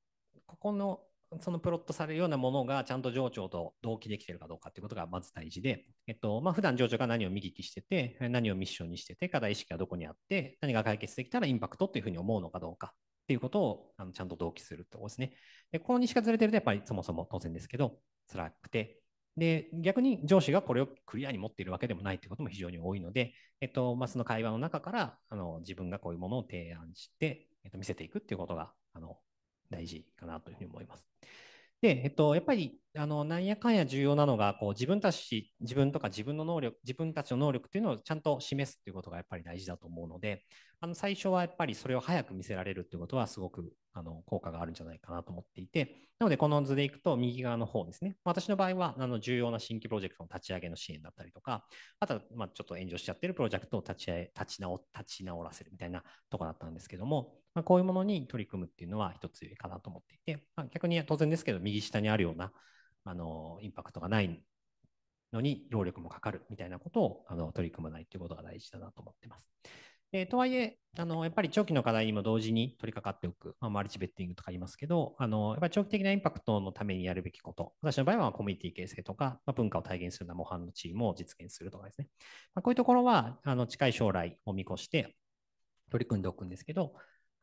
ここの、そのプロットされるようなものがちゃんと情緒と同期できてるかどうかっていうことがまず大事で、えっとまあ、普段情緒が何を見聞きしてて、何をミッションにしてて、課題意識がどこにあって、何が解決できたらインパクトっていうふうに思うのかどうかっていうことをあのちゃんと同期するってことですね。で、ここにしかずれてるとやっぱりそもそも当然ですけど、辛くてで、逆に上司がこれをクリアに持っているわけでもないということも非常に多いので、えっと、まあ、その会話の中から、あの、自分がこういうものを提案して、えっと、見せていくっていうことが、あの、大事かなというふうに思います。で、えっと、やっぱりあのなんやかんや重要なのがこう自分たち自分とか自分の能力自分たちの能力っていうのをちゃんと示すっていうことがやっぱり大事だと思うのであの最初はやっぱりそれを早く見せられるっていうことはすごくあの効果があるんじゃないかなと思っていてなのでこの図でいくと右側の方ですね私の場合はあの重要な新規プロジェクトの立ち上げの支援だったりとかあとはまちょっと炎上しちゃってるプロジェクトを立ち立ち直立ち直らせるみたいなとこだったんですけどもまあ、こういうものに取り組むっていうのは一つかなと思っていて、まあ、逆に当然ですけど、右下にあるようなあのインパクトがないのに労力もかかるみたいなことをあの取り組まないということが大事だなと思ってます。えとはいえあの、やっぱり長期の課題にも同時に取り掛かっておく、まあ、マルチベッティングとか言いますけどあの、やっぱり長期的なインパクトのためにやるべきこと、私の場合はコミュニティ形成とか、まあ、文化を体現するな模範のチームを実現するとかですね、まあ、こういうところはあの近い将来を見越して取り組んでおくんですけど、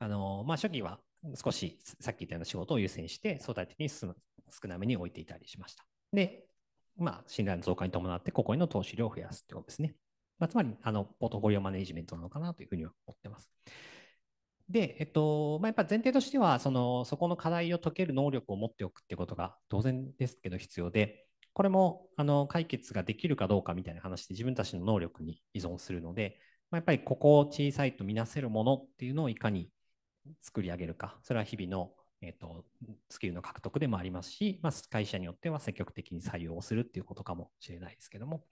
あの、まあ、初期は少しさっき言ったような仕事を優先して相対的に少なめに置いていたりしました。で、まあ、信頼の増加に伴ってここへの投資量を増やすということですね。まあ、つまり、あの、ポートフォリオマネジメントなのかなというふうには思ってます。で、えっと、まあ、やっぱ前提としては、その、そこの課題を解ける能力を持っておくってことが当然ですけど必要で、これも、あの、解決ができるかどうかみたいな話で自分たちの能力に依存するので、まあ、やっぱりここを小さいとみなせるものっていうのをいかに作り上げるか、それは日々の、えーと、スキルの獲得でもありますし、まあ、会社によっては積極的に採用をするっていうことかもしれないですけども、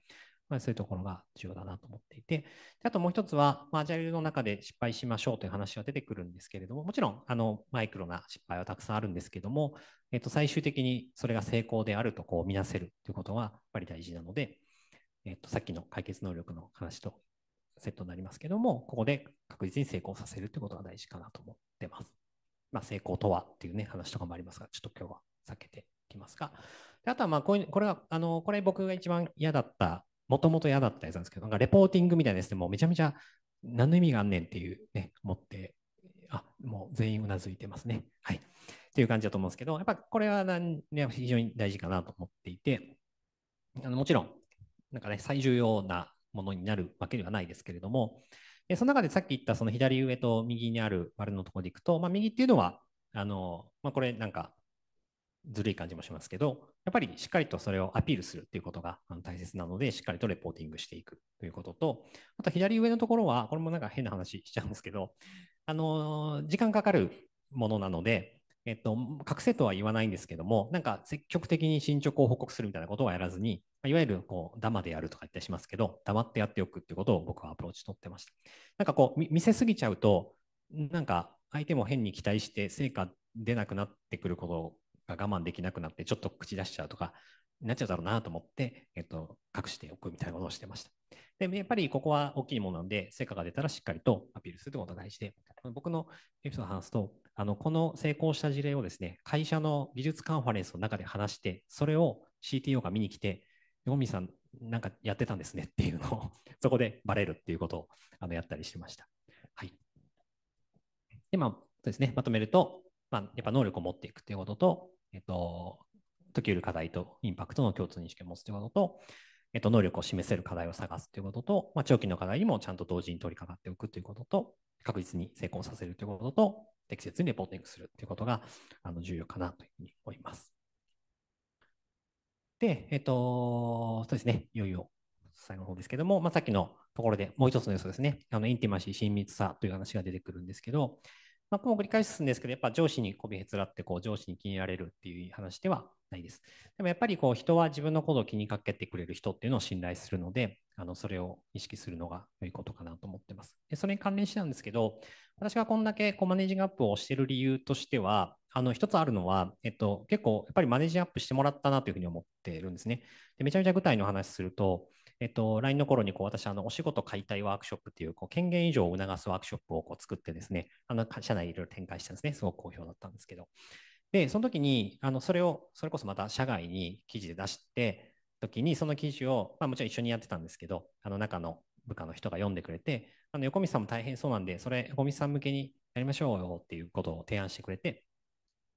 まあ、そういうところが重要だなと思っていて、あともう一つは、まあ、アジャイルの中で失敗しましょうという話は出てくるんですけれども、もちろんあのマイクロな失敗はたくさんあるんですけども、えー、と最終的にそれが成功であるとこう見なせるということはやっぱり大事なので、えー、とさっきの解決能力の話とセットになりますけども、ここで確実に成功させるってことが大事かなと思ってます。まあ、成功とはっていうね、話とかもありますが、ちょっと今日は避けてきますが。であとは、まあこういう、これは、あの、これ僕が一番嫌だった、もともと嫌だったやつなんですけど、なんかレポーティングみたいなやつでもうめちゃめちゃ何の意味があんねんっていうね、思って、あ、もう全員うなずいてますね。はい。っていう感じだと思うんですけど、やっぱこれは何、ね、非常に大事かなと思っていて、あのもちろん、なんかね、最重要なものになるわけではないですけれども、でその中でさっき言ったその左上と右にある丸のところでいくと、まあ、右っていうのは、あのまあ、これなんかずるい感じもしますけど、やっぱりしっかりとそれをアピールするっていうことが大切なので、しっかりとレポーティングしていくということと、あと左上のところは、これもなんか変な話しちゃうんですけど、あの時間かかるものなので、えっと、覚醒とは言わないんですけども、なんか積極的に進捗を報告するみたいなことはやらずに、いわゆるこう、ダマでやるとか言ったりしますけど、黙ってやっておくっていうことを僕はアプローチ取ってました。なんかこう、見せすぎちゃうと、なんか相手も変に期待して成果出なくなってくることが我慢できなくなって、ちょっと口出しちゃうとか、なっちゃうだろうなと思って、えっと、隠しておくみたいなことをしてました。で、やっぱりここは大きいものなんで、成果が出たらしっかりとアピールするってことが大事で、僕のエピソードを話すと、あのこの成功した事例をですね会社の技術カンファレンスの中で話してそれを CTO が見に来てヨミさんなんかやってたんですねっていうのを そこでバレるっていうことをあのやったりしてました。はい、でまあそうですねまとめると、まあ、やっぱ能力を持っていくっていうことと、えっと、時よる課題とインパクトの共通認識を持つということと、えっと、能力を示せる課題を探すということと、まあ、長期の課題にもちゃんと同時に取り掛かっておくということと、確実に成功させるということと、適切にレポーティングするっていうことがあの重要かなというふうに思います。で、えっ、と、そうですね、いよいよ最後の方ですけども、まあ、さっきのところでもう一つの要素ですね、あのインティマシー、親密さという話が出てくるんですけど、まあ、こう繰り返すんですけど、やっぱ上司にこびへつらってこう上司に気に入られるっていう話ではないです。でもやっぱりこう人は自分のことを気にかけてくれる人っていうのを信頼するので、あのそれを意識するのが良いことかなと思ってます。でそれに関連してなんですけど、私がこんだけこうマネージングアップをしてる理由としては、あの一つあるのは、えっと、結構やっぱりマネージングアップしてもらったなというふうに思ってるんですね。でめちゃめちゃ具体の話すると、えっと、LINE の頃にこう私あのお仕事解体ワークショップっていうこう権限以上を促すワークショップをこう作ってですねあの社内いろいろ展開したんですねすごく好評だったんですけどでその時にあのそれをそれこそまた社外に記事で出して時にその記事を、まあ、もちろん一緒にやってたんですけどあの中の部下の人が読んでくれてあの横道さんも大変そうなんでそれ横道さん向けにやりましょうよっていうことを提案してくれて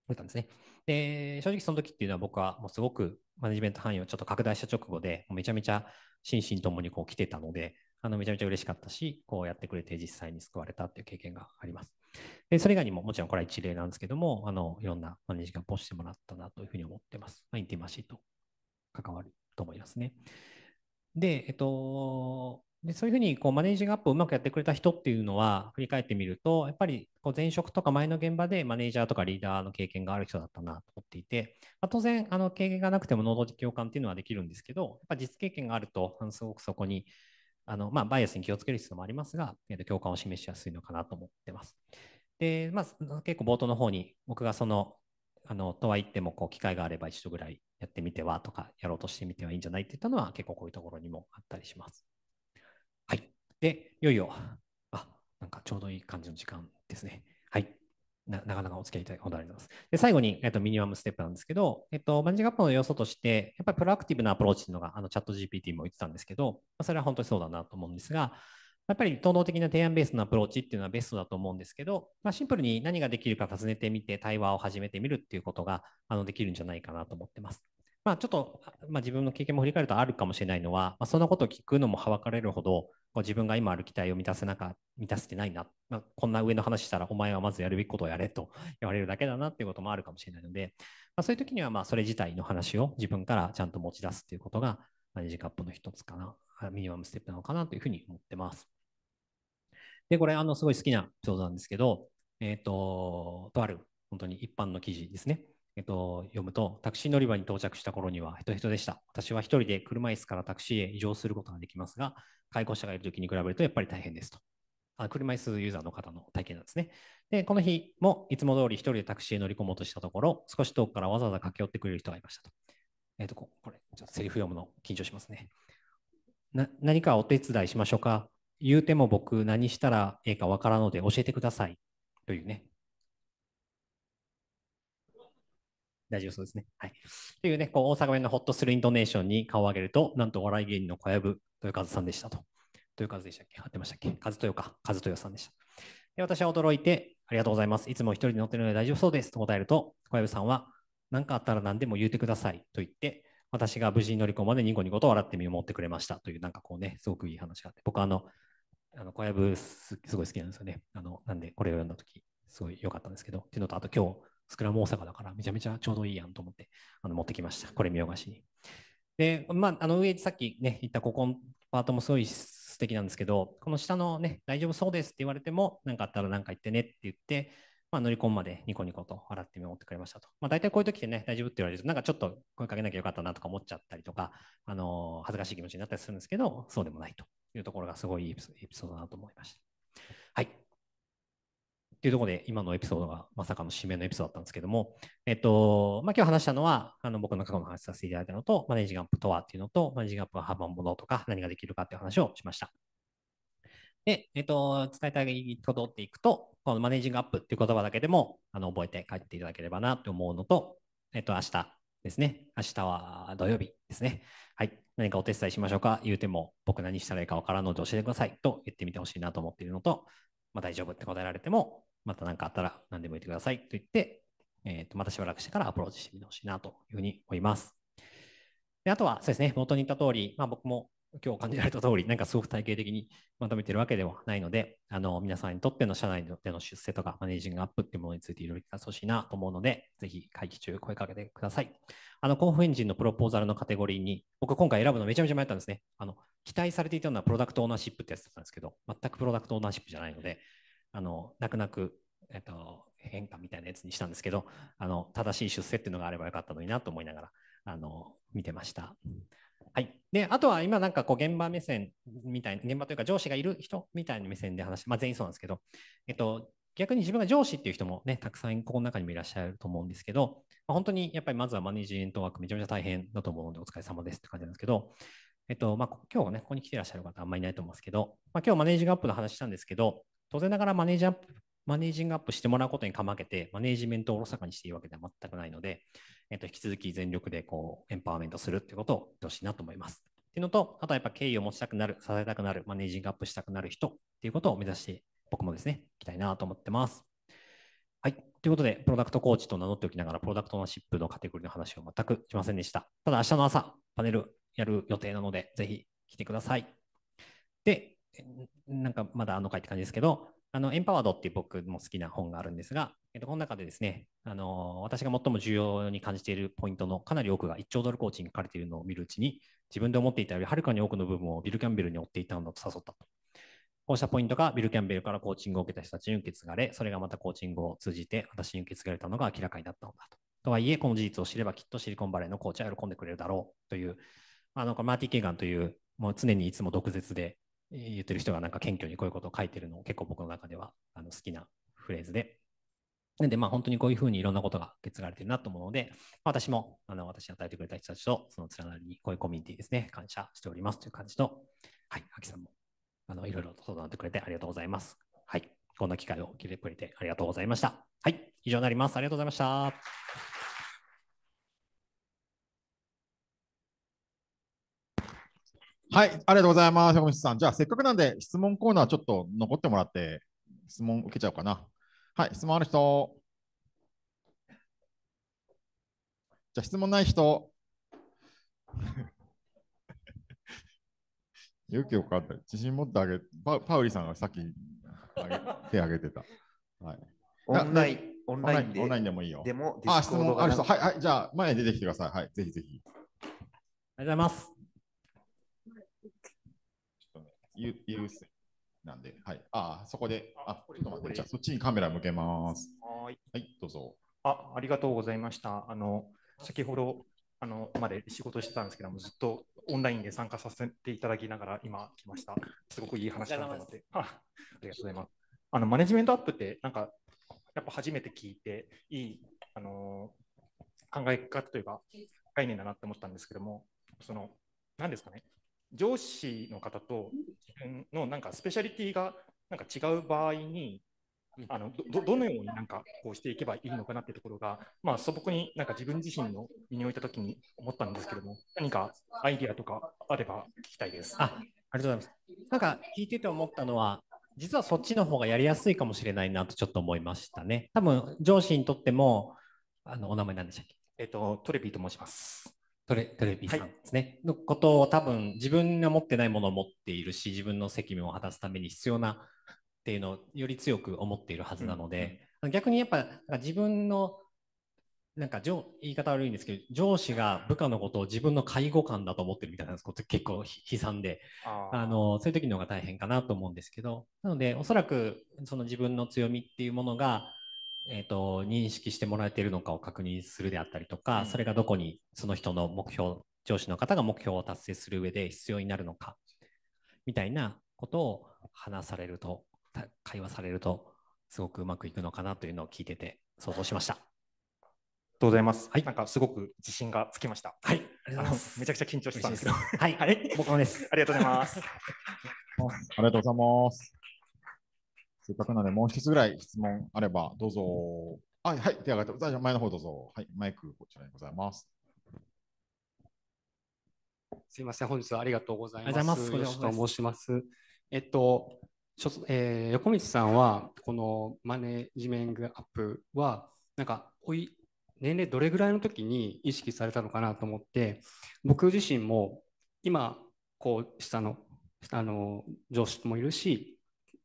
くれたんですね。で、正直その時っていうのは僕はもうすごくマネジメント範囲をちょっと拡大した直後で、めちゃめちゃ心身ともにこう来てたので、あのめちゃめちゃ嬉しかったし、こうやってくれて実際に救われたっていう経験があります。でそれ以外にも、もちろんこれは一例なんですけども、あのいろんなマネージャーをしてもらったなというふうに思ってます。まあ、インティマシーと関わると思いますね。で、えっと、でそういうふうにこうマネージングアップをうまくやってくれた人っていうのは振り返ってみるとやっぱりこう前職とか前の現場でマネージャーとかリーダーの経験がある人だったなと思っていて、まあ、当然あの経験がなくても能動的共感っていうのはできるんですけどやっぱ実経験があるとあのすごくそこにあの、まあ、バイアスに気をつける必要もありますが、えー、と共感を示しやすいのかなと思ってます。でまあ、結構冒頭の方に僕がそのあのとは言ってもこう機会があれば一度ぐらいやってみてはとかやろうとしてみてはいいんじゃないって言ったのは結構こういうところにもあったりします。で、いよいよ、あ、なんかちょうどいい感じの時間ですね。はい。ななかなかお付き合いいただきありがとうございます。で最後に、えっと、ミニマムステップなんですけど、えっと、マネージャーップの要素として、やっぱりプロアクティブなアプローチというのがあのチャット GPT も言ってたんですけど、まあ、それは本当にそうだなと思うんですが、やっぱり統合的な提案ベースのアプローチっていうのはベストだと思うんですけど、まあ、シンプルに何ができるか尋ねてみて、対話を始めてみるっていうことがあのできるんじゃないかなと思ってます。まあ、ちょっと、まあ、自分の経験も振り返るとあるかもしれないのは、まあ、そんなことを聞くのもはばかれるほど、こう自分が今ある期待を満たせなか満たせてないな、まあ、こんな上の話したら、お前はまずやるべきことをやれと 言われるだけだなっていうこともあるかもしれないので、まあ、そういう時には、まあ、それ自体の話を自分からちゃんと持ち出すっていうことが、マネジカップの一つかな、ミニマムステップなのかなというふうに思ってます。で、これ、あの、すごい好きな教材なんですけど、えっ、ー、と、とある、本当に一般の記事ですね。えっと、読むと、タクシー乗り場に到着した頃にはヘトヘトでした。私は一人で車椅子からタクシーへ移乗することができますが、介護者がいるときに比べるとやっぱり大変ですと。あ車椅子ユーザーの方の体験なんですね。で、この日もいつも通り一人でタクシーへ乗り込もうとしたところ、少し遠くからわざわざ駆け寄ってくれる人がいましたと。えっ、と、これ、ちょっとセリフ読むの緊張しますね。な何かお手伝いしましょうか言うても僕何したらええかわからんので教えてください。というね、大丈夫そうですね。はい。というね、こう大阪弁のホッとするイントネーションに顔を上げると、なんとお笑い芸人の小籔豊和さんでしたと。豊和でしたっけ合ってましたっけ和豊か、和豊さんでした。で私は驚いて、ありがとうございます。いつも一人で乗ってるので大丈夫そうですと答えると、小籔さんは、何かあったら何でも言うてくださいと言って、私が無事に乗り込までニコニコと笑って見守ってくれましたという、なんかこうね、すごくいい話があって、僕あの、あの小籔すごい好きなんですよね。あのなんで、これを読んだとき、すごい良かったんですけど、っていうのと、あと今日、スクラム大阪だからめちゃめちゃちょうどいいやんと思ってあの持ってきました。これ見よがしに。で、まあ、あの上さっきね、言ったここのパートもすごい素敵なんですけど、この下のね、大丈夫そうですって言われても、何かあったら何か言ってねって言って、まあ、乗り込むまでニコニコと洗って見守ってくれましたと。まあ、大体こういう時ってね、大丈夫って言われると、なんかちょっと声かけなきゃよかったなとか思っちゃったりとか、あのー、恥ずかしい気持ちになったりするんですけど、そうでもないというところがすごいいいエピソードだなと思いました。っていうところで、今のエピソードがまさかの締めのエピソードだったんですけども、えっと、まあ、今日話したのは、あの僕の過去の話させていただいたのと、マネージングアップとはっていうのと、マネージングアップが幅ものとか、何ができるかっていう話をしました。で、えっと、伝えたいことっていくと、このマネージングアップっていう言葉だけでも、あの、覚えて帰っていただければなと思うのと、えっと、明日ですね。明日は土曜日ですね。はい。何かお手伝いしましょうか言うても、僕何したらいいかわからんので教えてくださいと言ってみてほしいなと思っているのと、まあ、大丈夫って答えられても、また何かあったら何でも言ってくださいと言って、えー、とまたしばらくしてからアプローチしてみてほしいなというふうに思います。であとはそうですね、元に言った通り、まあ、僕も今日感じられた通り、なんかすごく体系的にまとめてるわけではないので、あの皆さんにとっての社内での出世とかマネージングアップっていうものについていろいろ聞かせてほしいなと思うので、ぜひ会議中声かけてください。あの、候補エンジンのプロポーザルのカテゴリーに、僕今回選ぶのめちゃめちゃ迷ったんですね。あの、期待されていたのはプロダクトオーナーシップってやつだったんですけど、全くプロダクトオーナーシップじゃないので、あの、泣く泣く、えっと、変化みたいなやつにしたんですけど、あの、正しい出世っていうのがあればよかったのになと思いながら、あの、見てました。はい。で、あとは今なんかこう現場目線みたいな、現場というか上司がいる人みたいな目線で話して、まあ全員そうなんですけど、えっと、逆に自分が上司っていう人もね、たくさんここの中にもいらっしゃると思うんですけど、まあ、本当にやっぱりまずはマネジメントワークめちゃめちゃ大変だと思うのでお疲れ様ですって感じなんですけど、えっと、まあ今日はね、ここに来てらっしゃる方あんまりいないと思うんですけど、まあ今日マネージングアップの話したんですけど、当然ながらマネージャーマネージングアップしてもらうことにかまけて、マネージメントをおろそかにしていいわけでは全くないので、えっと、引き続き全力でこうエンパワーメントするってことをやってほしいなと思います。っていうのと、あとはやっぱ敬意を持ちたくなる、支えたくなる、マネージングアップしたくなる人っていうことを目指して、僕もですね、いきたいなと思ってます。はい。ということで、プロダクトコーチと名乗っておきながら、プロダクトのシップのカテゴリーの話を全くしませんでした。ただ、明日の朝、パネルやる予定なので、ぜひ来てください。で、なんかまだあの回って感じですけど、あのエンパワードっていう僕も好きな本があるんですが、えっと、この中でですね、あの私が最も重要に感じているポイントのかなり多くが1兆ドルコーチに書かれているのを見るうちに、自分で思っていたよりはるかに多くの部分をビル・キャンベルに追っていたのだと誘ったと。こうしたポイントがビル・キャンベルからコーチングを受けた人たちに受け継がれ、それがまたコーチングを通じて私に受け継がれたのが明らかになったのだと。とはいえ、この事実を知ればきっとシリコンバレーのコーチは喜んでくれるだろうという、あのマーティ・ケーガンという、もう常にいつも毒舌で言ってる人がなんか謙虚にこういうことを書いてるのを結構僕の中ではあの好きなフレーズで。なんでまあ本当にこういうふうにいろんなことが受け継がれてるなと思うので、私もあの私に与えてくれた人たちとその連なりにこういうコミュニティですね、感謝しておりますという感じと、はい、秋さんもあのいろいろと相談ってくれてありがとうございます。はい、こんな機会を受けてくれてありがとうございました。はい、以上になります。ありがとうございました。はい、ありがとうございます。さん、じゃあせっかくなんで質問コーナーちょっと残ってもらって、質問受けちゃおうかな。はい、質問ある人。じゃあ質問ない人。勇 気よかった。自信持ってあげパパウリさんがさっき手挙げてた。はい、オンライン、オンラインで。オンラインでもいいよ。でも、あ、質問ある人。はい、はい、じゃあ前に出てきてください。はい、ぜひぜひ。ありがとうございます。優先なんで、はい。あそこで、あ、ちょっと待って、じゃあそっちにカメラ向けます。はい。はい、どうぞ。あ、ありがとうございました。あの、先ほど、あの、まで仕事してたんですけども、ずっとオンラインで参加させていただきながら、今来ました。すごくいい話だなと思って。ありがとうございます。あの、マネジメントアップって、なんか、やっぱ初めて聞いて、いい、あの考え方というか、概念だなって思ったんですけども、その、なんですかね、上司の方と自分のなんかスペシャリティがなんか違う場合に、あのどどのようになんかこうしていけばいいのかなってところが、まあ、素朴になんか自分自身の身に置いたときに思ったんですけども、何かアイディアとかあれば聞きたいです。あありがとうございます。なんか聞いてて思ったのは、実はそっちの方がやりやすいかもしれないなとちょっと思いましたね。多分上司にとっても、あのお名前なんでしたっけえっと、トレビーと申します。トレトレビさんですね、はい、のことを多分自分が持ってないものを持っているし自分の責務を果たすために必要なっていうのをより強く思っているはずなので、うん、逆にやっぱ自分のなんか言い方悪いんですけど上司が部下のことを自分の介護官だと思ってるみたいなこと結構悲惨であのそういう時の方が大変かなと思うんですけどなのでおそらくその自分の強みっていうものがえーと、認識してもらえているのかを確認するであったりとか、うん、それがどこにその人の目標上司の方が目標を達成する上で必要になるのかみたいなことを話されると会話されるとすごくうまくいくのかなというのを聞いてて想像しました。ありがとうございます。はい、なんかすごく自信がつきました。はい、ありがとうございます。めちゃくちゃ緊張してたんですけど。はい、はい、僕もです。ありがとうございます。ありがとうございます。せっかくなので、もう一つぐらい質問あれば、どうぞ。はい、はい、手上がってくださ前の方どうぞ。はい、マイク、こちらにございます。すみません、本日はありがとうございます。ありがとうございます。と申します。えっと、えー、横道さんは、このマネジメングアップは、なんか、おい、年齢どれぐらいの時に意識されたのかなと思って、僕自身も、今、こう、下の、あの、上司もいるし、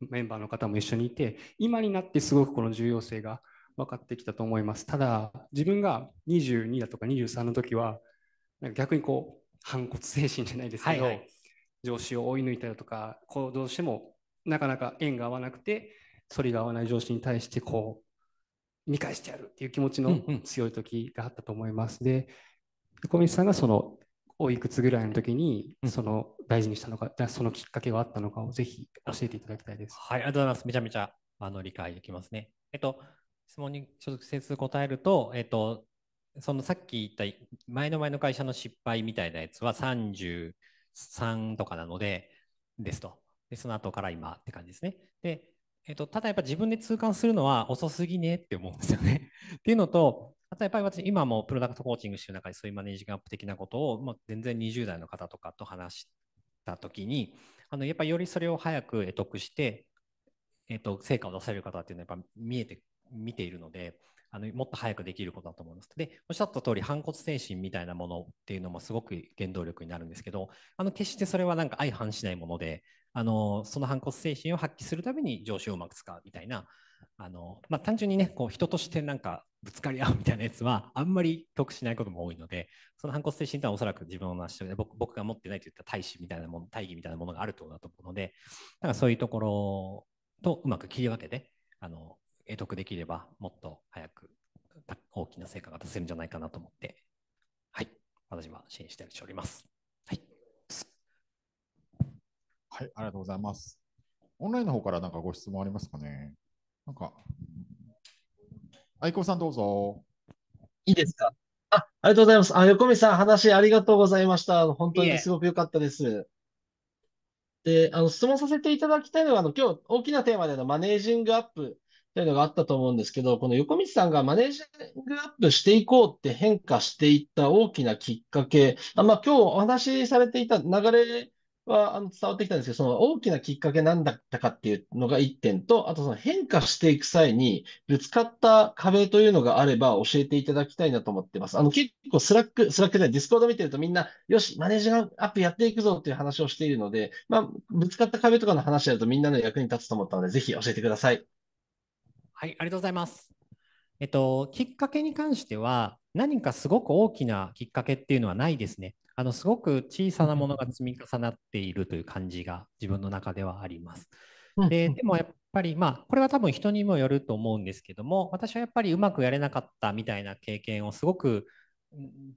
メンバーの方も一緒にいて、今になってすごくこの重要性が分かってきたと思います。ただ、自分が22だとか23の時は、なんか逆にこう、反骨精神じゃないですけど、はいはい、上司を追い抜いたりとか、こうどうしてもなかなか縁が合わなくて、反りが合わない上司に対して、こう、見返してやるっていう気持ちの強い時があったと思います。うんうん、で、小西さんがそのおいくつぐらいの時にその大事にしたのか、うん、そのきっかけがあったのかをぜひ教えていただきたいです。はい、ありがとうございます。めちゃめちゃあの理解できますね。えっと、質問に直接答えると、えっと、そのさっき言った前の前の会社の失敗みたいなやつは33とかなので、ですと。で、その後から今って感じですね。で、えっと、ただやっぱ自分で痛感するのは遅すぎねって思うんですよねっていうのと、あとやっぱり私、今もプロダクトコーチングしてる中で、そういうマネージングアップ的なことを、まあ、全然20代の方とかと話したときに、あのやっぱりよりそれを早く得得して、えっと、成果を出される方っていうのはやっぱ見えて、見ているので、あのもっと早くできることだと思います。で、おっしゃった通り、反骨精神みたいなものっていうのもすごく原動力になるんですけど、あの決してそれはなんか相反しないもので、あのその反骨精神を発揮するために上司をうまく使うみたいな、あのまあ、単純にねこう人としてなんかぶつかり合うみたいなやつはあんまり得しないことも多いのでその反骨精神というのはおそらく自分の足で僕僕が持ってないといった大使みたいなもの大義みたいなものがあるとだと思うのでだからそういうところとうまく切り分けてあの得得できればもっと早く大きな成果が出せるんじゃないかなと思ってはい私は支援ししております。はい、はい、ありがとうございます。オンラインの方から何かご質問ありますかね。なんか、愛子さんどうぞ。いいですかあ、ありがとうございます。あ、横見さん、話ありがとうございました。本当にすごく良かったです。で、あの、質問させていただきたいのは、あの、今日大きなテーマでのマネージングアップというのがあったと思うんですけど、この横道さんがマネージングアップしていこうって変化していった大きなきっかけ、あまあ、今日お話しされていた流れはあの伝わってきたんですけど、その大きなきっかけなんだったかっていうのが1点と、あとその変化していく際にぶつかった壁というのがあれば教えていただきたいなと思ってます。あの結構スラック、スラックでディスコード見てるとみんな、よし、マネージャーアップやっていくぞっていう話をしているので、まあ、ぶつかった壁とかの話だとみんなの役に立つと思ったので、ぜひ教えてください。はい、ありがとうございます。えっと、きっかけに関しては、何かすごく大きなきっかけっていうのはないですね。あのすごく小さなものが積み重なっているという感じが自分の中ではあります。ででもやっぱりまあこれは多分人にもよると思うんですけども私はやっぱりうまくやれなかったみたいな経験をすごく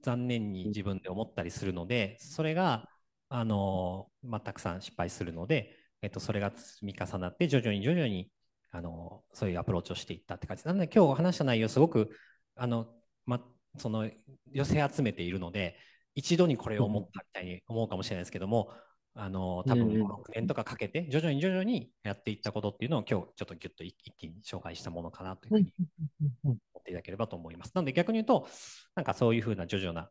残念に自分で思ったりするのでそれがあの、まあ、たくさん失敗するので、えっと、それが積み重なって徐々に徐々にあのそういうアプローチをしていったって感じなので今日話した内容すごくあの、ま、その寄せ集めているので一度にこれを思ったみたいに思うかもしれないですけども、あの多分6年とかかけて徐々に徐々にやっていったことっていうのを今日ちょっとギュッと一気に紹介したものかなというふうに思っていただければと思います。なので逆に言うとなんかそういうふうな徐々な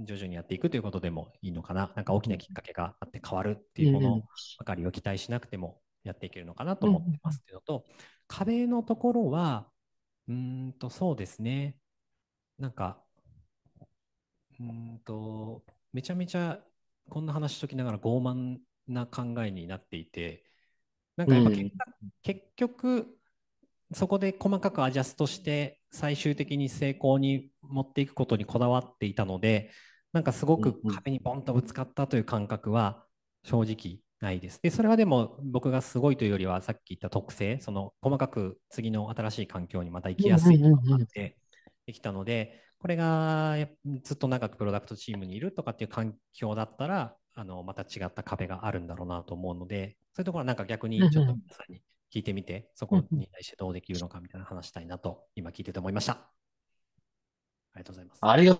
徐々にやっていくということでもいいのかななんか大きなきっかけがあって変わるっていうものばかりを期待しなくてもやっていけるのかなと思ってますけどと壁のところはうんとそうですねなんかうんとめちゃめちゃこんな話しときながら傲慢な考えになっていてなんかやっぱ結,、うん、結局そこで細かくアジャストして最終的に成功に持っていくことにこだわっていたのでなんかすごく壁にボンとぶつかったという感覚は正直ないです。でそれはでも僕がすごいというよりはさっき言った特性その細かく次の新しい環境にまた行きやすいとかってできたのでこれがずっと長くプロダクトチームにいるとかっていう環境だったら、あのまた違った壁があるんだろうなと思うので、そういうところはなんか逆にちょっと皆さんに聞いてみて、そこに対してどうできるのかみたいな話したいなと、今聞いてて思いました。ありがとうございます。ありが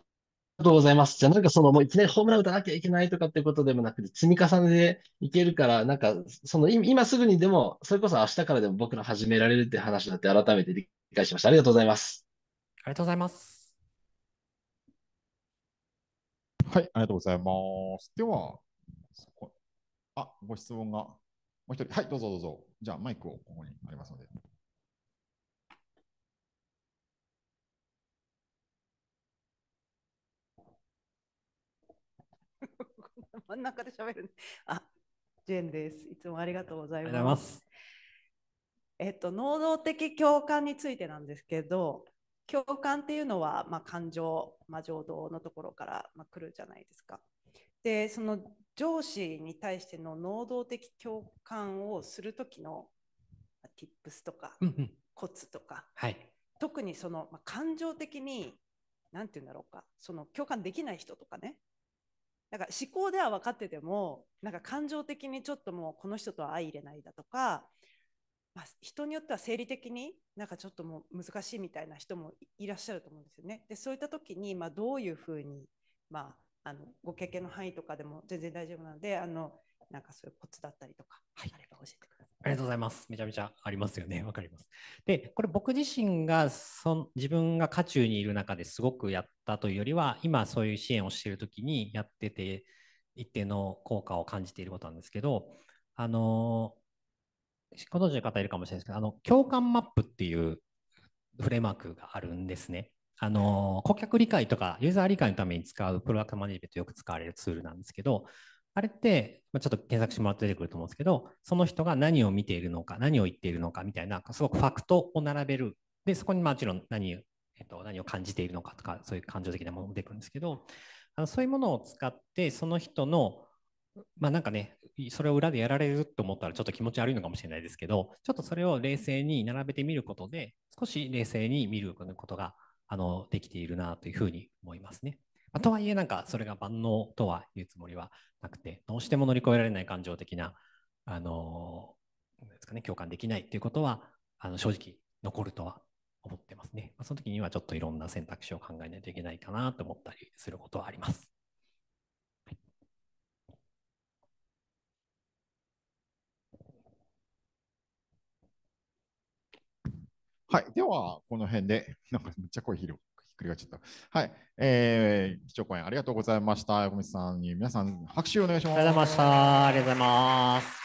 とうございます。じゃあなんかそのもういきなりホームラン打たなきゃいけないとかっていうことでもなくて、積み重ねでいけるから、なんかその今すぐにでも、それこそ明日からでも僕ら始められるって話だって改めて理解しました。ありがとうございます。ありがとうございます。はい、ありがとうございます。では、あ、ご質問がもう一人。はい、どうぞどうぞ。じゃあ、マイクをここにありますので。真ん中で喋る。あ、ジェンです。いつもありがとうございます。ますえっと、能動的共感についてなんですけど、共感っていうのは、まあ、感情、まあ、情動のところから、まあ、来るじゃないですか。でその上司に対しての能動的共感をする時の tips とか、コツとか、はい、特にその、まあ、感情的に何て言うんだろうかその共感できない人とかねなんか思考では分かっててもなんか感情的にちょっともうこの人とは相入れないだとかまあ、人によっては生理的になんかちょっともう難しいみたいな人もいらっしゃると思うんですよね。でそういった時に、まあ、どういうふうに、まあ、あのご経験の範囲とかでも全然大丈夫なのであのなんかそういうコツだったりとか、はい、あれば教えてください。ありがとうございます。めちゃめちゃありますよね。わかります。で、これ僕自身がそ自分が渦中にいる中ですごくやったというよりは、今そういう支援をしている時にやってて一定の効果を感じていることなんですけど、あのご存知の方いるかもしれないですけど、あの共感マップっていうフレームワークがあるんですね。あの顧客理解とかユーザー理解のために使うプロダクトマネジメントよく使われるツールなんですけど、あれって、ちょっと検索してもらって出てくると思うんですけど、その人が何を見ているのか、何を言っているのかみたいな、すごくファクトを並べる。で、そこにもちろん何,、えっと、何を感じているのかとか、そういう感情的なものも出てくるんですけど、あのそういうものを使って、その人の、まあなんかね、それを裏でやられると思ったらちょっと気持ち悪いのかもしれないですけど、ちょっとそれを冷静に並べてみることで、少し冷静に見ることがあのできているなというふうに思いますね。まあ、とはいえ、なんかそれが万能とは言うつもりはなくて、どうしても乗り越えられない感情的な、あのですかね、共感できないということは、あの正直残るとは思ってますね。まあ、その時にはちょっといろんな選択肢を考えないといけないかなと思ったりすることはあります。はい。では、この辺で、なんかめっちゃ声ひひっくり返っちゃった。はい。えー、貴重講演ありがとうございました。横道さんに皆さん拍手お願いします。ありがとうございました。ありがとうございます。